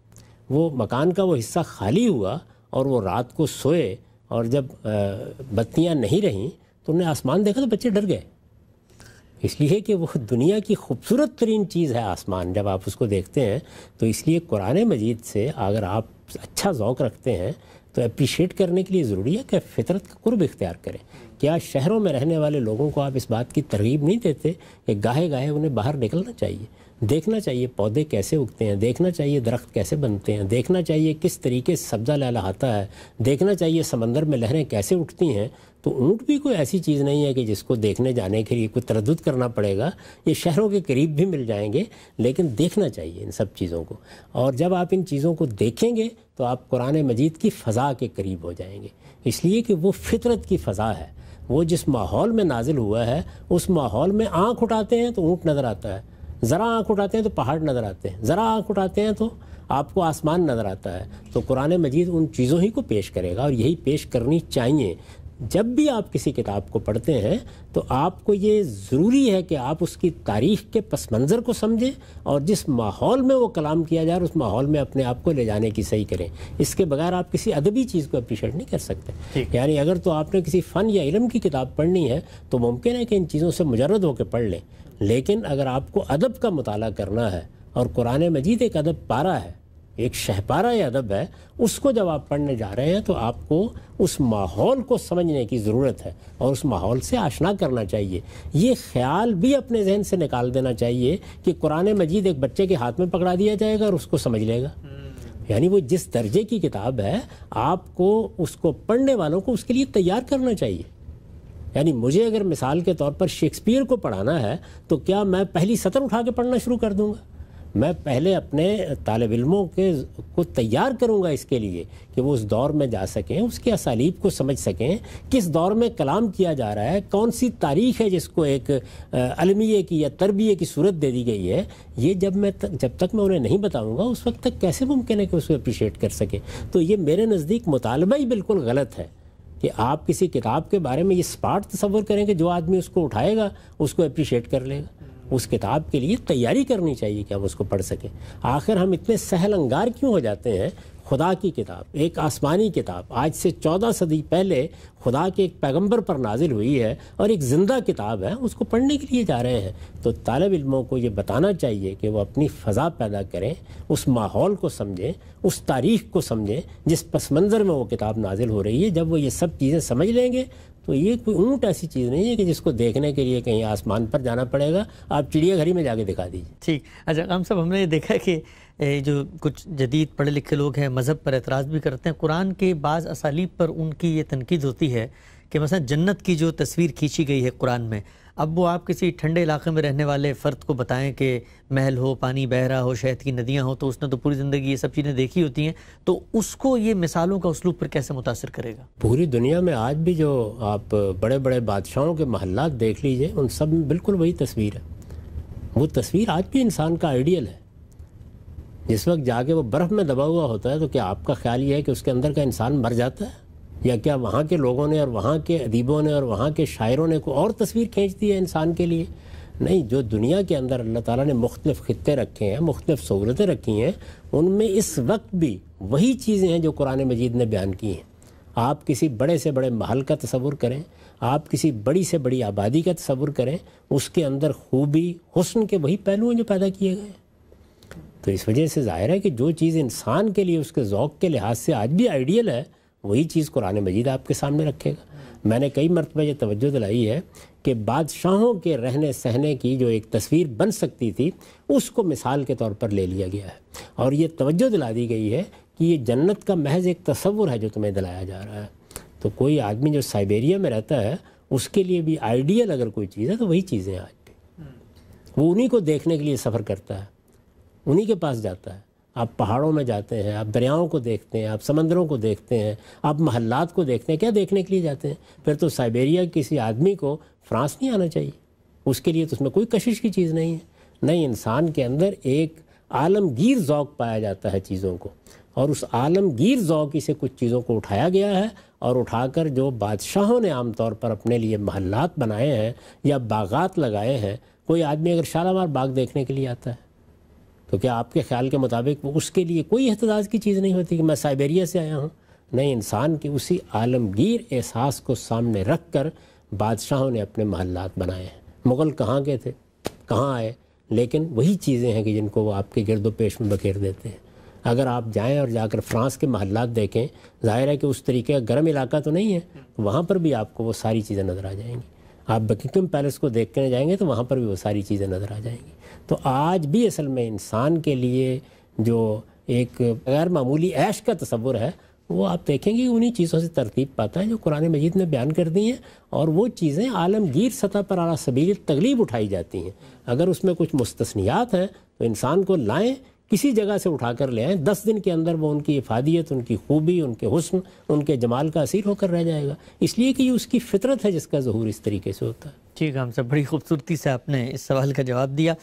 वो मकान का वो हिस्सा खाली हुआ और वो रात को सोए और जब बत्तियाँ नहीं रहीं तो उन्हें आसमान देखा तो बच्चे डर गए इसलिए कि वो दुनिया की खूबसूरत तरीन चीज़ है आसमान जब आप उसको देखते हैं तो इसलिए कुरान मजीद से अगर आप अच्छा ओक़ रखते हैं तो अप्रिशिएट करने के लिए ज़रूरी है कि फितरत का कुर्ब इख्तियार करें क्या शहरों में रहने वाले लोगों को आप इस बात की तरगीब नहीं देते कि गाहे गाहे उन्हें बाहर निकलना चाहिए देखना चाहिए पौधे कैसे उगते हैं देखना चाहिए दरख्त कैसे बनते हैं देखना चाहिए किस तरीके से सब्ज़ा लहलाता है देखना चाहिए समंदर में लहरें कैसे उठती हैं तो ऊँट भी कोई ऐसी चीज़ नहीं है कि जिसको देखने जाने के लिए कोई तरद करना पड़ेगा ये शहरों के करीब भी मिल जाएंगे लेकिन देखना चाहिए इन सब चीज़ों को और जब आप इन चीज़ों को देखेंगे तो आप कुरान मजीद की फ़ज़ा के करीब हो जाएंगे इसलिए कि वो फितरत की फ़ा है वो जिस माहौल में नाजिल हुआ है उस माहौल में आँख उठाते हैं तो ऊँट नज़र आता है ज़रा आँख उठाते हैं तो पहाड़ नज़र आते हैं ज़रा आँख उठाते हैं तो आपको आसमान नज़र आता है तो कुरान मजीद उन चीज़ों ही को पेश करेगा और यही पेश करनी चाहिए जब भी आप किसी किताब को पढ़ते हैं तो आपको ये ज़रूरी है कि आप उसकी तारीख के पस मंज़र को समझें और जिस माहौल में वो कलाम किया जा रहा है उस माहौल में अपने आप को ले जाने की सही करें इसके बगैर आप किसी अदबी चीज़ को अप्रिशिएट नहीं कर सकते यानी अगर तो आपने किसी फ़न या इलम की किताब पढ़नी है तो मुमकिन है कि इन चीज़ों से मुजरद होकर पढ़ लें लेकिन अगर आपको अदब का मताल करना है और कुरान मजीद एक अदब पारा है एक शहपारा यादव है उसको जब आप पढ़ने जा रहे हैं तो आपको उस माहौल को समझने की ज़रूरत है और उस माहौल से आशना करना चाहिए ये ख्याल भी अपने जहन से निकाल देना चाहिए कि कुरान मजीद एक बच्चे के हाथ में पकड़ा दिया जाएगा और उसको समझ लेगा हम्म। यानी वो जिस दर्जे की किताब है आपको उसको पढ़ने वालों को उसके लिए तैयार करना चाहिए यानी मुझे अगर मिसाल के तौर पर शेक्सपियर को पढ़ाना है तो क्या मैं पहली सतर उठा के पढ़ना शुरू कर दूंगा मैं पहले अपने तालब इलमों के को तैयार करूँगा इसके लिए कि वो उस दौर में जा सकें उसके असालीब को समझ सकें किस दौर में कलाम किया जा रहा है कौन सी तारीख है जिसको एक अलमिये की या तरबिये की सूरत दे दी गई है ये जब मैं तक, जब तक मैं उन्हें नहीं बताऊँगा उस वक्त तक कैसे मुमकिन है कि उसको अप्रिशिएट कर सकें तो ये मेरे नज़दीक मुतालबा ही बिल्कुल गलत है कि आप किसी किताब के बारे में ये स्पाट तस्वर करें कि जो आदमी उसको उठाएगा उसको अप्रिशिएट कर लेगा उस किताब के लिए तैयारी करनी चाहिए कि हम उसको पढ़ सकें आखिर हम इतने सहलंगार क्यों हो जाते हैं खुदा की किताब एक आसमानी किताब आज से चौदह सदी पहले खुदा के एक पैगंबर पर नाजिल हुई है और एक ज़िंदा किताब है उसको पढ़ने के लिए जा रहे हैं तो तालब इलमों को ये बताना चाहिए कि वो अपनी फ़ज़ा पैदा करें उस माहौल को समझें उस तारीख को समझें जिस पस मंज़र में वो किताब नाजिल हो रही है जब वो ये सब चीज़ें समझ लेंगे तो ये कोई ऊँट ऐसी चीज़ नहीं है कि जिसको देखने के लिए कहीं आसमान पर जाना पड़ेगा आप चिड़ियाघर में जाके दिखा दीजिए ठीक अच्छा हम सब हमने देखा कि जो कुछ जदीद पढ़े लिखे लोग हैं मज़हब पर एतराज़ भी करते हैं कुरान के बाज़ असालीब पर उनकी ये तनकीद होती है कि मसा जन्नत की जो तस्वीर खींची गई है कुरान में अब वो आप किसी ठंडे इलाके में रहने वाले फ़र्द को बताएं कि महल हो पानी बह रहा हो शहद की नदियाँ हो तो उसने तो पूरी ज़िंदगी ये सब चीज़ें देखी होती हैं तो उसको ये मिसालों का उसलूब पर कैसे मुतासर करेगा पूरी दुनिया में आज भी जो आप बड़े बड़े बादशाहों के महल्ला देख लीजिए उन सब में बिल्कुल वही तस्वीर है वो तस्वीर आज भी इंसान का आइडियल है जिस वक्त जाके वो बर्फ़ में दबा हुआ होता है तो क्या आपका ख्याल ये है कि उसके अंदर का इंसान मर जाता है या क्या वहाँ के लोगों ने और वहाँ के अदीबों ने और वहाँ के शायरों ने को और तस्वीर खींच दी है इंसान के लिए नहीं जो दुनिया के अंदर अल्लाह ताला ने मुख्तलिफ ख़त्ते रखे हैं मुख्तलिफ सहूलतें रखी हैं उनमें इस वक्त भी वही चीज़ें हैं जो कुरान मजीद ने बयान की हैं आप किसी बड़े से बड़े महल का तस्वुर करें आप किसी बड़ी से बड़ी आबादी का तस्वुर करें उसके अंदर खूबी हुस्न के वही पहलू हैं जो पैदा किए गए तो इस वजह से ज़ाहिर है कि जो चीज़ इंसान के लिए उसके ओक़ के लिहाज से आज भी आइडियल है वही चीज़ कुरान मजीद आपके सामने रखेगा मैंने कई मरतबे ये तवज्जो दिलाई है कि बादशाहों के रहने सहने की जो एक तस्वीर बन सकती थी उसको मिसाल के तौर पर ले लिया गया है और ये तवज्जो दिला दी गई है कि ये जन्नत का महज एक तस्वुर है जो तुम्हें दिलाया जा रहा है तो कोई आदमी जो साइबेरिया में रहता है उसके लिए भी आइडियल अगर कोई चीज़ है तो वही चीज़ें आज भी वो उन्हीं को देखने के लिए सफ़र करता है उन्हीं के पास जाता है आप पहाड़ों में जाते हैं आप दरियाओं को देखते हैं आप समंदरों को देखते हैं आप महल्लात को देखते हैं क्या देखने के लिए जाते हैं फिर तो साइबेरिया किसी आदमी को फ्रांस नहीं आना चाहिए उसके लिए तो उसमें कोई कशिश की चीज़ नहीं है नहीं इंसान के अंदर एक आलमगीर ओक़ पाया जाता है चीज़ों को और उस आलमगीर ओक से कुछ चीज़ों को उठाया गया है और उठाकर जो बादशाहों ने आमतौर पर अपने लिए महल्लात बनाए हैं या बागात लगाए हैं कोई आदमी अगर शालामार बाग देखने के लिए आता है तो क्या आपके ख्याल के मुताबिक वो उसके लिए कोई एहतजाज की चीज़ नहीं होती कि मैं साइबेरिया से आया हूँ नहीं इंसान के उसी आलमगीर एहसास को सामने रख कर बादशाहों ने अपने महल्लात बनाए हैं मुग़ल कहाँ के थे कहाँ आए लेकिन वही चीज़ें हैं कि जिनको वो आपके गिरदो पेश में बखेर देते हैं अगर आप जाएँ और जाकर फ्रांस के महल्लात देखें जाहिर है कि उस तरीके का गर्म इलाका तो नहीं है वहाँ पर भी आपको वो सारी चीज़ें नज़र आ जाएंगी आप बकिंगम पैलेस को देखने जाएंगे तो वहाँ पर भी वो सारी चीज़ें नज़र आ जाएंगी तो आज भी असल में इंसान के लिए जो एक गैर मामूली ऐश का तस्वुर है वो आप देखेंगे उन्हीं चीज़ों से तरतीब पाता है जो कुरान मजीद ने बयान कर दी हैं और वो चीज़ें आलमगीर सतह पर अला सबील तकलीफ उठाई जाती हैं अगर उसमें कुछ मुस्तनियात हैं तो इंसान को लाएँ किसी जगह से उठा कर ले आए दस दिन के अंदर वो उनकी इफादियत उनकी खूबी उनके हुस्न उनके जमाल का असर होकर रह जाएगा इसलिए कि ये उसकी फितरत है जिसका जहूर इस तरीके से होता है ठीक है हम सब बड़ी खूबसूरती से आपने इस सवाल का जवाब दिया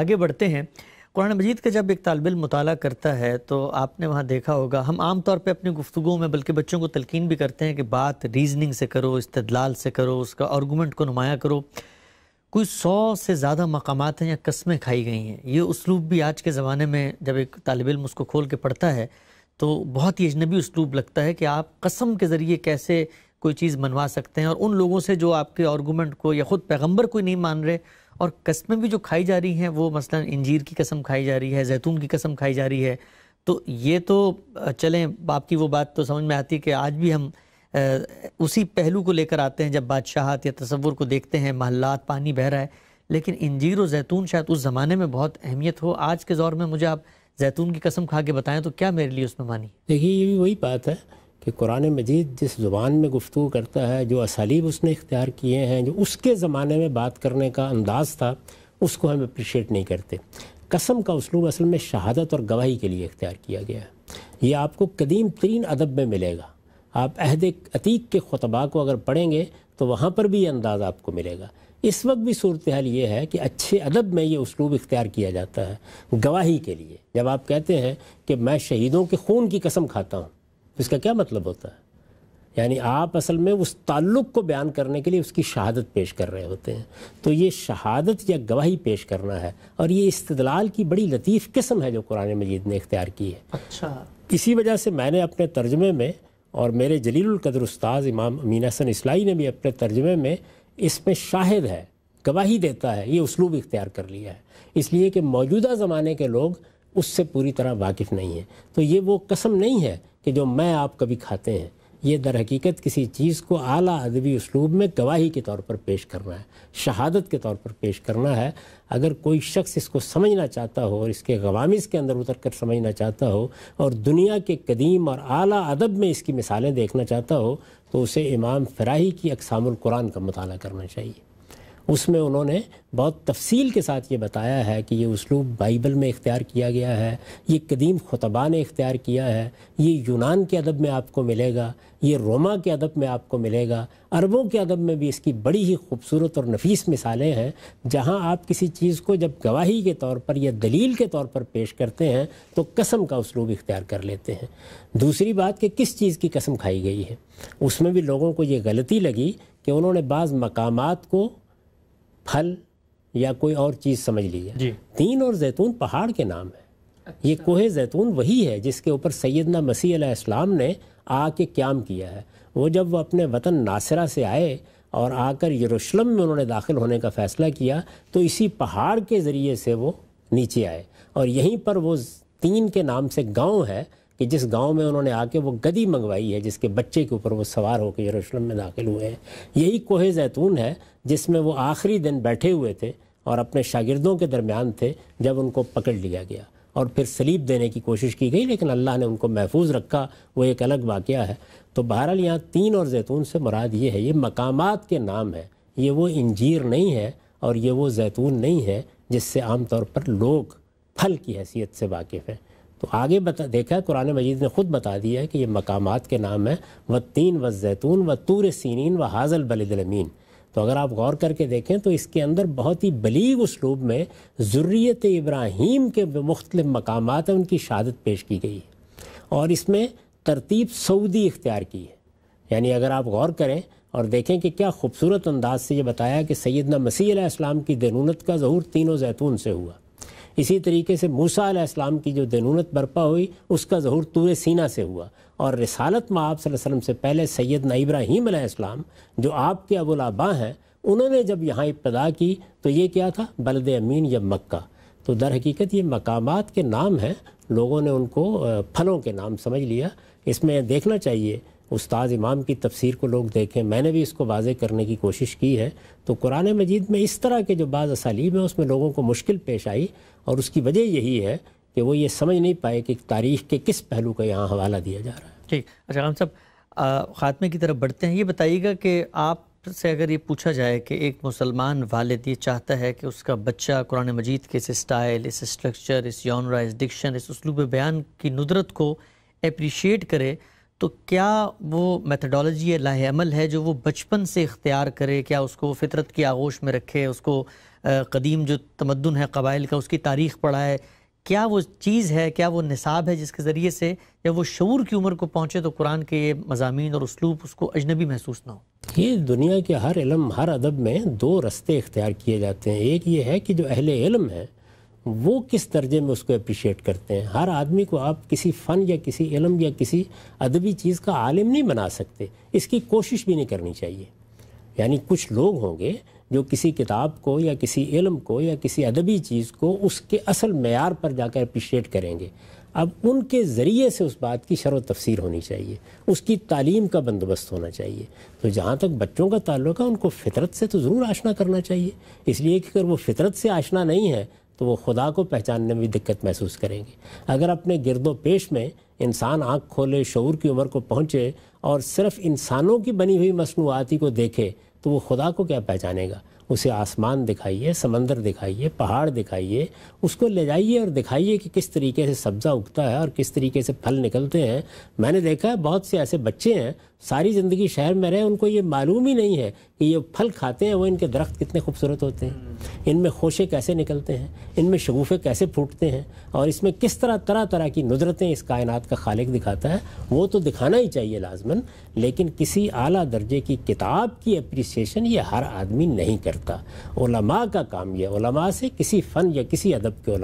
आगे बढ़ते हैं कुरान मजीद का जब एक तालबिल मुताल करता है तो आपने वहाँ देखा होगा हम आम तौर पर अपनी गुफ्तु में बल्कि बच्चों को तलकिन भी करते हैं कि बात रीजनिंग से करो इस्तलाल से करो उसका आर्गूमेंट को नुमाया करो कोई सौ से ज़्यादा मकाम हैं या कस्में खाई गई हैं ये उसलूब भी आज के ज़माने में जब एक तालब इम उसको खोल के पढ़ता है तो बहुत ही अजनबी उसलूब लगता है कि आप कसम के ज़रिए कैसे कोई चीज़ मनवा सकते हैं और उन लोगों से जो आपके आर्गूमेंट को या ख़ुद पैगम्बर कोई नहीं मान रहे और कस्में भी जो खाई जा रही हैं वो मसला इंजीर की कसम खाई जा रही है जैतून की कसम खाई जा रही है तो ये तो चलें आपकी वो बात तो समझ में आती है कि आज भी हम उसी पहलू को लेकर आते हैं जब बादशाहत या तस्वुर को देखते हैं महल्लात पानी बह रहा है लेकिन इंजीर और जैतून शायद उस ज़माने में बहुत अहमियत हो आज के दौर में मुझे आप जैतून की कसम खा के बताएं तो क्या मेरे लिए उसमें मानी देखिए ये भी वही बात है कि कुरान मजीद जिस ज़ुबान में गुफ्तु करता है जो असालीब उसने इख्तियार किए हैं जो उसके ज़माने में बात करने का अंदाज़ था उसको हम अप्रिशिएट नहीं करते कसम का उसलूब असल में शहादत और गवाही के लिए इख्तियार किया गया है ये आपको कदीम तरीन अदब में मिलेगा आप अहद अतीक के खुतबा को अगर पढ़ेंगे तो वहाँ पर भी ये अंदाज़ आपको मिलेगा इस वक्त भी सूरत हाल ये है कि अच्छे अदब में ये उसलूब इख्तियार किया जाता है गवाही के लिए जब आप कहते हैं कि मैं शहीदों के खून की कसम खाता हूँ तो इसका क्या मतलब होता है यानी आप असल में उस ताल्लुक़ को बयान करने के लिए उसकी शहादत पेश कर रहे होते हैं तो ये शहादत या गवाही पेश करना है और ये इस्तलाल की बड़ी लतीफ़ किस्म है जो कुरान मजीद ने इख्तियार की है अच्छा इसी वजह से मैंने अपने तर्जमे में और मेरे जलील कदर उस्ताद इमाम अमीन हसन इसलाई ने भी अपने तर्जमे में इसमें शाहिद है गवाही देता है ये उसलूब इख्तियार कर लिया है इसलिए कि मौजूदा ज़माने के लोग उससे पूरी तरह वाकिफ़ नहीं हैं तो ये वो कसम नहीं है कि जो मैं आप कभी खाते हैं ये दर हकीकत किसी चीज़ को आला अदबी उसलूब में गवाही के तौर पर पेश करना है शहादत के तौर पर पेश करना है अगर कोई शख्स इसको समझना चाहता हो और इसके गवामिस के अंदर उतर कर समझना चाहता हो और दुनिया के कदीम और आला अदब में इसकी मिसालें देखना चाहता हो तो उसे इमाम फ़राही की अकसाम कुरान का मताल करना चाहिए उसमें उन्होंने बहुत तफसील के साथ ये बताया है कि ये उसलूब बाइबल में इख्तियार किया गया है ये कदीम खुतबा ने इख्तियार किया है ये यूनान के अदब में आपको मिलेगा ये रोमा के अदब में आपको मिलेगा अरबों के अदब में भी इसकी बड़ी ही खूबसूरत और नफीस मिसालें हैं जहाँ आप किसी चीज़ को जब गवाही के तौर पर या दलील के तौर पर पेश करते हैं तो कसम का उसलूब इख्तियार कर लेते हैं दूसरी बात कि किस चीज़ की कसम खाई गई है उसमें भी लोगों को ये गलती लगी कि उन्होंने बाज़ मकामात को फल या कोई और चीज़ समझ लीजिए तीन और जैतून पहाड़ के नाम है अच्छा। ये कोहे जैतून वही है जिसके ऊपर सैदना मसीह इस्लाम ने आके क्याम किया है वो जब वो अपने वतन नासरा से आए और आकर यरूशलेम में उन्होंने दाखिल होने का फ़ैसला किया तो इसी पहाड़ के ज़रिए से वो नीचे आए और यहीं पर वो तीन के नाम से गांव है कि जिस गांव में उन्होंने आके वो गदी मंगवाई है जिसके बच्चे के ऊपर वो सवार होकर यरूशलेम में दाखिल हुए हैं यही कोह जैतून है जिसमें वो आखिरी दिन बैठे हुए थे और अपने शागिर्दों के दरमियान थे जब उनको पकड़ लिया गया और फिर सलीब देने की कोशिश की गई लेकिन अल्लाह ने उनको महफूज रखा वो एक अलग वाक़ है तो बहरहाल यहाँ तीन और जैतून से मुराद ये है ये मकाम के नाम है ये वो इंजीर नहीं है और ये वो जैतून नहीं है जिससे आम तौर पर लोग फल की हैसियत से वाकिफ़ हैं तो आगे बता देखा कुरान मजीद ने ख़ुद बता दिया है कि ये मकामात के नाम है व तीन व जैतून व तूर सीन व हाजल बलदलमीन तो अगर आप गौर करके देखें तो इसके अंदर बहुत ही बलीग उस उसलूब में ज़रूरीत इब्राहीम के मुख्तलिफ़ मकाम हैं उनकी शहादत पेश की गई है और इसमें तरतीब सऊदी इख्तियार की है यानी अगर आप गौर करें और देखें कि क्या खूबसूरत अंदाज से ये बताया कि सैदना मसीह की दनूनत का ज़हूर तीनों जैतून से हुआ इसी तरीके से मूसा इस्लाम की जो जनूनत बरपा हुई उसका ज़हूर तूर सीना से हुआ और रिसालत में आप वसल्लम से पहले सैदना इब्राहीम आलाम जो आपके अबुल हैं उन्होंने जब यहाँ इब्तदा की तो ये क्या था बलद अमीन या मक्का तो दर हकीकत ये मकाम के नाम हैं लोगों ने उनको फलों के नाम समझ लिया इसमें देखना चाहिए उस्ताद इमाम की तफसीर को लोग देखें मैंने भी इसको वाजे करने की कोशिश की है तो कुरान मजीद में इस तरह के जो बाज़ असालीब हैं उसमें लोगों को मुश्किल पेश आई और उसकी वजह यही है कि वो ये समझ नहीं पाए कि तारीख के किस पहलू का यहाँ हवाला दिया जा रहा है ठीक अच्छा हम साहब ख़ात्मे की तरफ बढ़ते हैं ये बताइएगा कि आप से अगर ये पूछा जाए कि एक मुसलमान वालद ये चाहता है कि उसका बच्चा कुरान मजीद के इस स्टाइल इस स्ट्रक्चर इस यौनरा इस डिक्शन इस उसलूब बयान की नुदरत को अप्रिशिएट करे तो क्या वो मेथडोलॉजी या लाह अमल है जो वो बचपन से इख्तियार करे क्या उसको फितरत की आगोश में रखे उसको कदीम जो तमदन है कबाइल का उसकी तारीख़ पढ़ाए क्या वो चीज़ है क्या वो निसाब है जिसके ज़रिए से जब वो शूर की उम्र को पहुँचे तो कुरान के ये मजामी और उसलूब उसको अजनबी महसूस ना हो ये दुनिया के हर इलम हर अदब में दो रस्ते इख्तियार किए जाते हैं एक ये है कि जो अहल इलम है वो किस दर्जे में उसको अप्रिशिएट करते हैं हर आदमी को आप किसी फ़न या किसी इलम या किसी अदबी चीज़ का आलिम नहीं बना सकते इसकी कोशिश भी नहीं करनी चाहिए यानी कुछ लोग होंगे जो किसी किताब को या किसी इलम को या किसी अदबी चीज़ को उसके असल मैार पर जाकर अप्रिशिएट करेंगे अब उनके ज़रिए से उस बात की शर तफसर होनी चाहिए उसकी तालीम का बंदोबस्त होना चाहिए तो जहाँ तक बच्चों का ताल्लुक है उनको फितरत से तो ज़रूर आशना करना चाहिए इसलिए कि अगर वो फितरत से आशना नहीं है तो वो खुदा को पहचानने में भी दिक्कत महसूस करेंगे अगर अपने गिरदो पेश में इंसान आँख खोले शूर की उम्र को पहुँचे और सिर्फ इंसानों की बनी हुई मसनूआती को देखे तो वो खुदा को क्या पहचानेगा उसे आसमान दिखाइए समंदर दिखाइए पहाड़ दिखाइए उसको ले जाइए और दिखाइए कि किस तरीके से सब्ज़ा उगता है और किस तरीके से फल निकलते हैं मैंने देखा है बहुत से ऐसे बच्चे हैं सारी ज़िंदगी शहर में रहे उनको ये मालूम ही नहीं है कि ये फल खाते हैं वो इनके दरख्त कितने खूबसूरत होते हैं हम्म। इनमें खोशे कैसे निकलते हैं इनमें शगूफ़े कैसे फूटते हैं और इसमें किस तरह तरह तरह की नुदरतें इस कायनात का खालिक दिखाता है वो तो दिखाना ही चाहिए लाजमन लेकिन किसी आला दर्जे की किताब की अप्रिसिएशन ये हर आदमी नहीं कर सकता का काम यह से किसी फ़न या किसी अदब के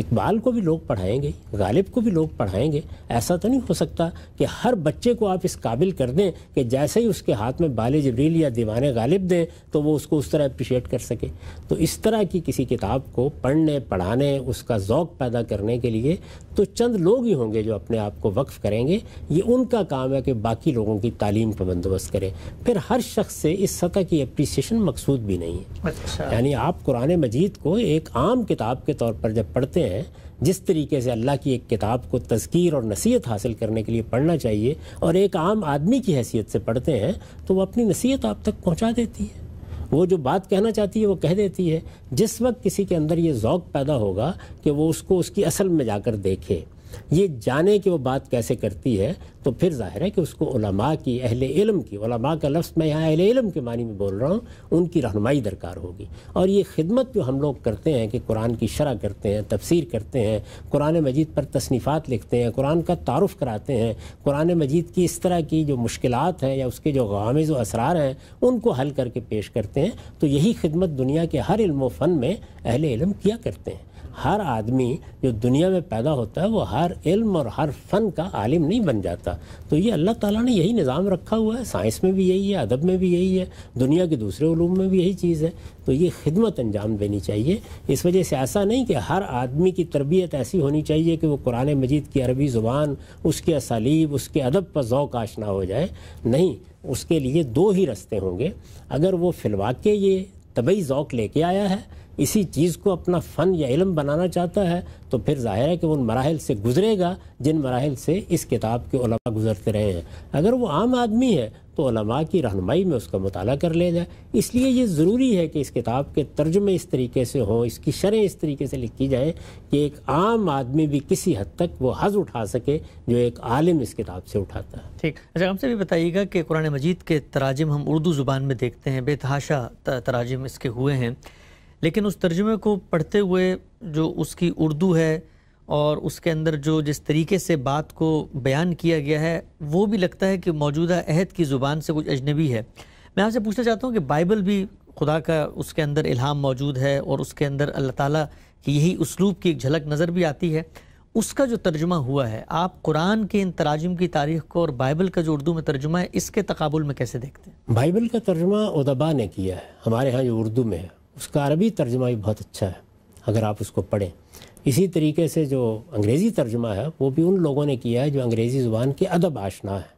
इकबाल को भी लोग पढ़ाएंगे गालिब को भी लोग पढ़ाएंगे ऐसा तो नहीं हो सकता कि हर बच्चे को आप इस काबिल कर दें कि जैसे ही उसके हाथ में बाल जबरील या दीवान गालिब दें तो वो उसको उस तरह अप्रिशिएट कर सके तो इस तरह की किसी किताब को पढ़ने पढ़ाने उसका ओक़ पैदा करने के लिए तो चंद लोग ही होंगे जो अपने आप को वक्फ़ करेंगे ये उनका काम है कि बाकी लोगों की तालीम पर बंदोबस्त करें फिर हर शख्स से इस सतह की अप्रिसिएशन मकसूद भी भी नहीं है अच्छा यानी आप कुरान मजीद को एक आम किताब के तौर पर जब पढ़ते हैं जिस तरीके से अल्लाह की एक किताब को तस्कीर और नसीहत हासिल करने के लिए पढ़ना चाहिए और एक आम आदमी की हैसियत से पढ़ते हैं तो वो अपनी नसीहत आप तक पहुँचा देती है वो जो बात कहना चाहती है वो कह देती है जिस वक्त किसी के अंदर ये ओक़ पैदा होगा कि वो उसको उसकी असल में जाकर देखे ये जाने कि वो बात कैसे करती है तो फिर जाहिर है कि उसको उलमा की अहल इलम की उलमा का लफ्ज़ मैं यहाँ अहल इलम के मानी में बोल रहा हूँ उनकी रहनमाई दरकार होगी और ये खिदमत जो हम लोग करते हैं कि कुरान की शरह करते हैं तफसीर करते हैं कुरान मजीद पर तसनीफ़ात लिखते हैं कुरान का तारफ़ कराते हैं कुरान मजीद की इस तरह की जो मुश्किल हैं या उसके जो व असरार हैं उनको हल करके पेश करते हैं तो यही खिदमत दुनिया के हर इल्म फ़न में अहल इलम किया करते हैं हर आदमी जो दुनिया में पैदा होता है वो हर इल्म और हर फ़न का आलिम नहीं बन जाता तो ये अल्लाह ताला ने यही निज़ाम रखा हुआ है साइंस में भी यही है अदब में भी यही है दुनिया के दूसरे ूम में भी यही चीज़ है तो ये खिदमत अंजाम देनी चाहिए इस वजह से ऐसा नहीं कि हर आदमी की तरबियत ऐसी होनी चाहिए कि वो कुरान मजीद की अरबी ज़ुबान उसके असालीब उसके अदब पर ओक़ आशना हो जाए नहीं उसके लिए दो ही रस्ते होंगे अगर वो के ये तबई ओक़ लेके आया है इसी चीज़ को अपना फ़न या इलम बनाना चाहता है तो फिर ज़ाहिर है कि उन मराहल से गुजरेगा जिन मराहल से इस किताब के उलमा गुजरते रहे हैं अगर वो आम आदमी है तो उलमा की रहनमाई में उसका मताल कर लिया जाए इसलिए ये ज़रूरी है कि इस किताब के तर्जुमे इस तरीके से हों इसकी शरें इस तरीके से लिखी जाएँ कि एक आम आदमी भी किसी हद तक वो हज़ उठा सके जो एक आलिम इस किताब से उठाता है ठीक अच्छा हमसे भी बताइएगा कि कुरान मजीद के तराजम हम उर्दू ज़ुबान में देखते हैं बेतहाशा तराजम इसके हुए हैं लेकिन उस तर्जुमे को पढ़ते हुए जो उसकी उर्दू है और उसके अंदर जो जिस तरीके से बात को बयान किया गया है वो भी लगता है कि मौजूदा अहद की ज़ुबान से कुछ अजनबी है मैं आपसे पूछना चाहता हूँ कि बाइबल भी खुदा का उसके अंदर इल्हाम मौजूद है और उसके अंदर अल्लाह ताला की यही उसलूब की एक झलक नज़र भी आती है उसका जो तर्जुमा हुआ है आप कुरान के इन तराजम की तारीख को और बाइबल का जो उर्दू में तर्जुमा है इसके तकबुल में कैसे देखते हैं बाइबल का तर्जुमा उदबा ने किया है हमारे यहाँ जो उर्दू में है उसका अरबी तर्जमा भी बहुत अच्छा है अगर आप उसको पढ़ें इसी तरीके से जो अंग्रेज़ी तर्जमा है वो भी उन लोगों ने किया है जो अंग्रेज़ी ज़ुबान के अदब आशना है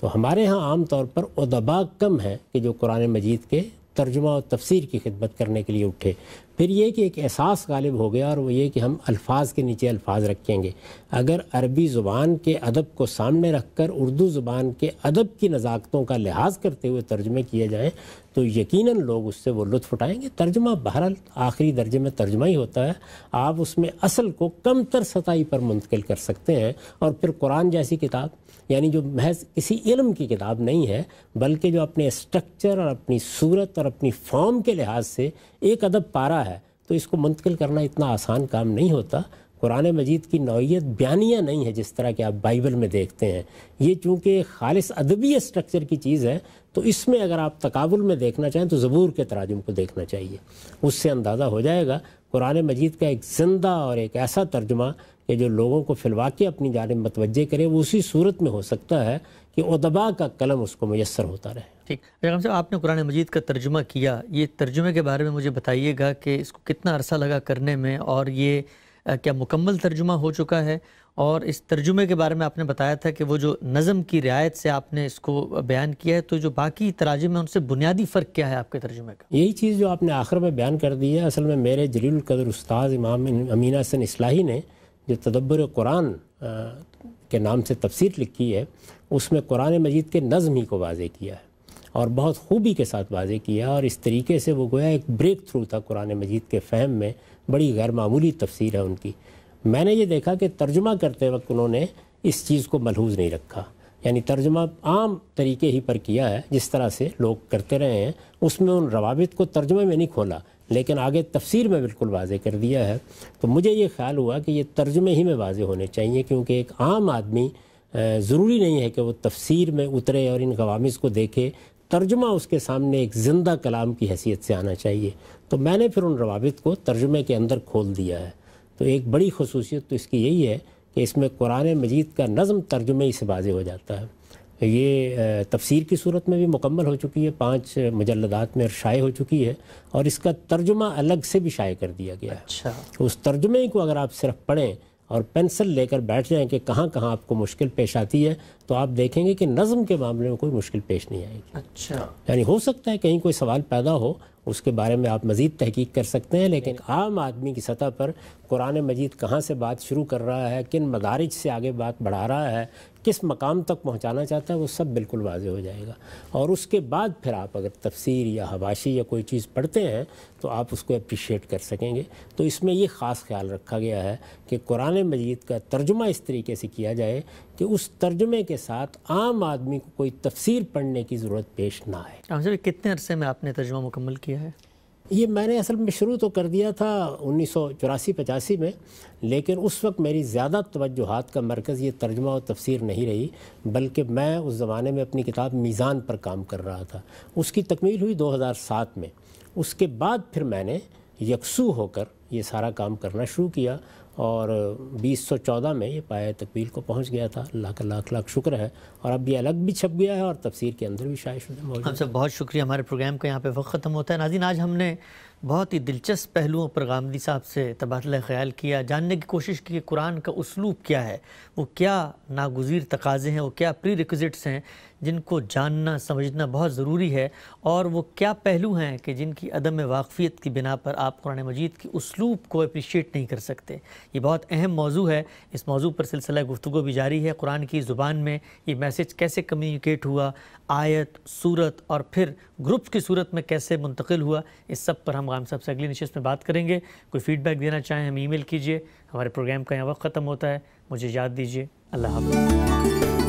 तो हमारे यहाँ आम तौर पर उदबा कम है कि जो कुरान मजीद के तर्जुमा और तफसीर की खिदमत करने के लिए उठे फिर ये कि एक एहसास गालिब हो गया और वो ये कि हम अल्फाज के नीचे अल्फाज रखेंगे अगर अरबी ज़ुबान के अदब को सामने रख कर उर्दू ज़ुबान के अदब की नज़ाकतों का लिहाज करते हुए तर्जमे किए जाएँ तो यकीन लोग उससे वो लुत्फ उठाएँगे तर्जमा बहरहाल आखिरी दर्जे में तर्जमा ही होता है आप उसमें असल को कम तर सतह पर मुंतकिल कर सकते हैं और फिर कुरान जैसी किताब यानी जो महज किसी इलम की किताब नहीं है बल्कि जो अपने स्ट्रक्चर और अपनी सूरत और अपनी फॉर्म के लिहाज से एक अदब पारा है तो इसको मुंतकिल करना इतना आसान काम नहीं होता कुरान मजीद की नौीयत बयानिया नहीं है जिस तरह के आप बाइबल में देखते हैं ये चूँकि खालिस अदबी स्ट्रक्चर की चीज़ है तो इसमें अगर आप तकाबुल में देखना चाहें तो ज़बूर के तराजुम को देखना चाहिए उससे अंदाज़ा हो जाएगा कुरान मजीद का एक ज़िंदा और एक ऐसा तर्जुमा कि जो लोगों को फिलवा के अपनी जानब मतवजह करें वो उसी सूरत में हो सकता है कि उदबा का कलम उसको मैसर होता रहे ठीक अगर साहब आपने कुरान मजीद का तर्जुमा किया ये तर्जुमे के बारे में मुझे बताइएगा कि इसको कितना अरसा लगा करने में और ये क्या मुकम्मल तर्जुमा हो चुका है और इस तर्जुमे के बारे में आपने बताया था कि वो जो नज़म की रियायत से आपने इसको बयान किया है तो जो बाकी तराजे में उनसे बुनियादी फ़र्क क्या है आपके तर्जुमे का यही चीज़ जो आपने आखिर में बयान कर दी है असल में मेरे जलील कदर उस्ताद इमाम अमीना हसन इसलाही ने जो तदब्बर कुरान के नाम से तफसीर लिखी है उसमें कुरान मजीद के नज़म ही को वाजे किया है और बहुत खूबी के साथ वाजे किया और इस तरीके से वो गोया एक ब्रेक थ्रू था कुरान मजीद के फ़हम में बड़ी गैरमूली तफसीर है उनकी मैंने ये देखा कि तर्जुमा करते वक्त उन्होंने इस चीज़ को मलहूज नहीं रखा यानी तर्जुमा आम तरीके ही पर किया है जिस तरह से लोग करते रहे हैं उसमें उन रवाबित को तर्जुमे में नहीं खोला लेकिन आगे तफसीर में बिल्कुल वाजे कर दिया है तो मुझे ये ख्याल हुआ कि ये तर्जमे ही में वाजे होने चाहिए क्योंकि एक आम आदमी ज़रूरी नहीं है कि वो तफसीर में उतरे और इन गवामिस को देखे तर्जुमा उसके सामने एक ज़िंदा कलाम की हैसियत से आना चाहिए तो मैंने फिर उन रवाबित को तर्जुमे के अंदर खोल दिया है तो एक बड़ी खसूसियत तो इसकी यही है कि इसमें कुरान मजीद का नज़म तर्जुमे ही से वाजे हो जाता है ये तफसीर की सूरत में भी मुकम्मल हो चुकी है पाँच मजलदात में शाये हो चुकी है और इसका तर्जुमा अलग से भी शाये कर दिया गया है अच्छा उस तर्जुमे को अगर आप सिर्फ पढ़ें और पेंसिल लेकर बैठ जाएं कि कहाँ कहाँ आपको मुश्किल पेश आती है तो आप देखेंगे कि नज़म के मामले में कोई मुश्किल पेश नहीं आएगी अच्छा यानी हो सकता है कहीं कोई सवाल पैदा हो उसके बारे में आप मज़ीद तहकीक कर सकते हैं लेकिन आम आदमी की सतह पर कुरान मजीद कहाँ से बात शुरू कर रहा है किन मदारज से आगे बात बढ़ा रहा है किस मकाम तक पहुँचाना चाहता है वो सब बिल्कुल वाज हो जाएगा और उसके बाद फिर आप अगर तफसीर या हवाशी या कोई चीज़ पढ़ते हैं तो आप उसको अप्रिशिएट कर सकेंगे तो इसमें ये ख़ास ख्याल रखा गया है कि कुरान मजीद का तर्जुमा इस तरीके से किया जाए कि उस तर्जुमे के साथ आम आदमी को कोई तफसीर पढ़ने की ज़रूरत पेश ना आए कितने अरसे में आपने तर्जुमा मुकम्मल किया किया है ये मैंने असल में शुरू तो कर दिया था उन्नीस सौ चौरासी में लेकिन उस वक्त मेरी ज़्यादा तवज्जोहात का मरकज़ ये तर्जमा और तफसीर नहीं रही बल्कि मैं उस ज़माने में अपनी किताब मीज़ान पर काम कर रहा था उसकी तकमील हुई 2007 में उसके बाद फिर मैंने यकसू होकर ये सारा काम करना शुरू किया और 2014 में ये पाया तकबील को पहुंच गया था लाख लाख लाख शुक्र है और अब ये अलग भी छप गया है और तफसीर के अंदर भी शायद हम सब बहुत शुक्रिया हमारे प्रोग्राम का यहाँ पे वक्त ख़त्म होता है नाजिन आज हमने बहुत ही दिलचस्प पहलुओं पर गामदी साहब से तबादला ख्याल किया जानने की कोशिश की कि कुरान का उसलूब क्या है वो क्या नागजीर तकाजे हैं वो क्या प्री रिक्विज़िट्स हैं जिनको जानना समझना बहुत ज़रूरी है और वो क्या पहलू हैं कि जिनकी अदम वाकफ़ियत की बिना पर आप कुरान मजीद के उसलूब को अप्रिशिएट नहीं कर सकते ये बहुत अहम मौजू है इस मौजू पर सिलसिला गुफ्तु भी जारी है कुरान की ज़ुबान में ये मैसेज कैसे कम्युनिकेट हुआ आयत सूरत और फिर ग्रुप्स की सूरत में कैसे मुंतकिल हुआ इस सब पर हम गाम साहब से अगली नशस्त में बात करेंगे कोई फ़ीडबैक देना चाहें हमें ई कीजिए हमारे प्रोग्राम का यहाँ वक्त ख़त्म होता है मुझे याद दीजिए अल्लाह हाफ़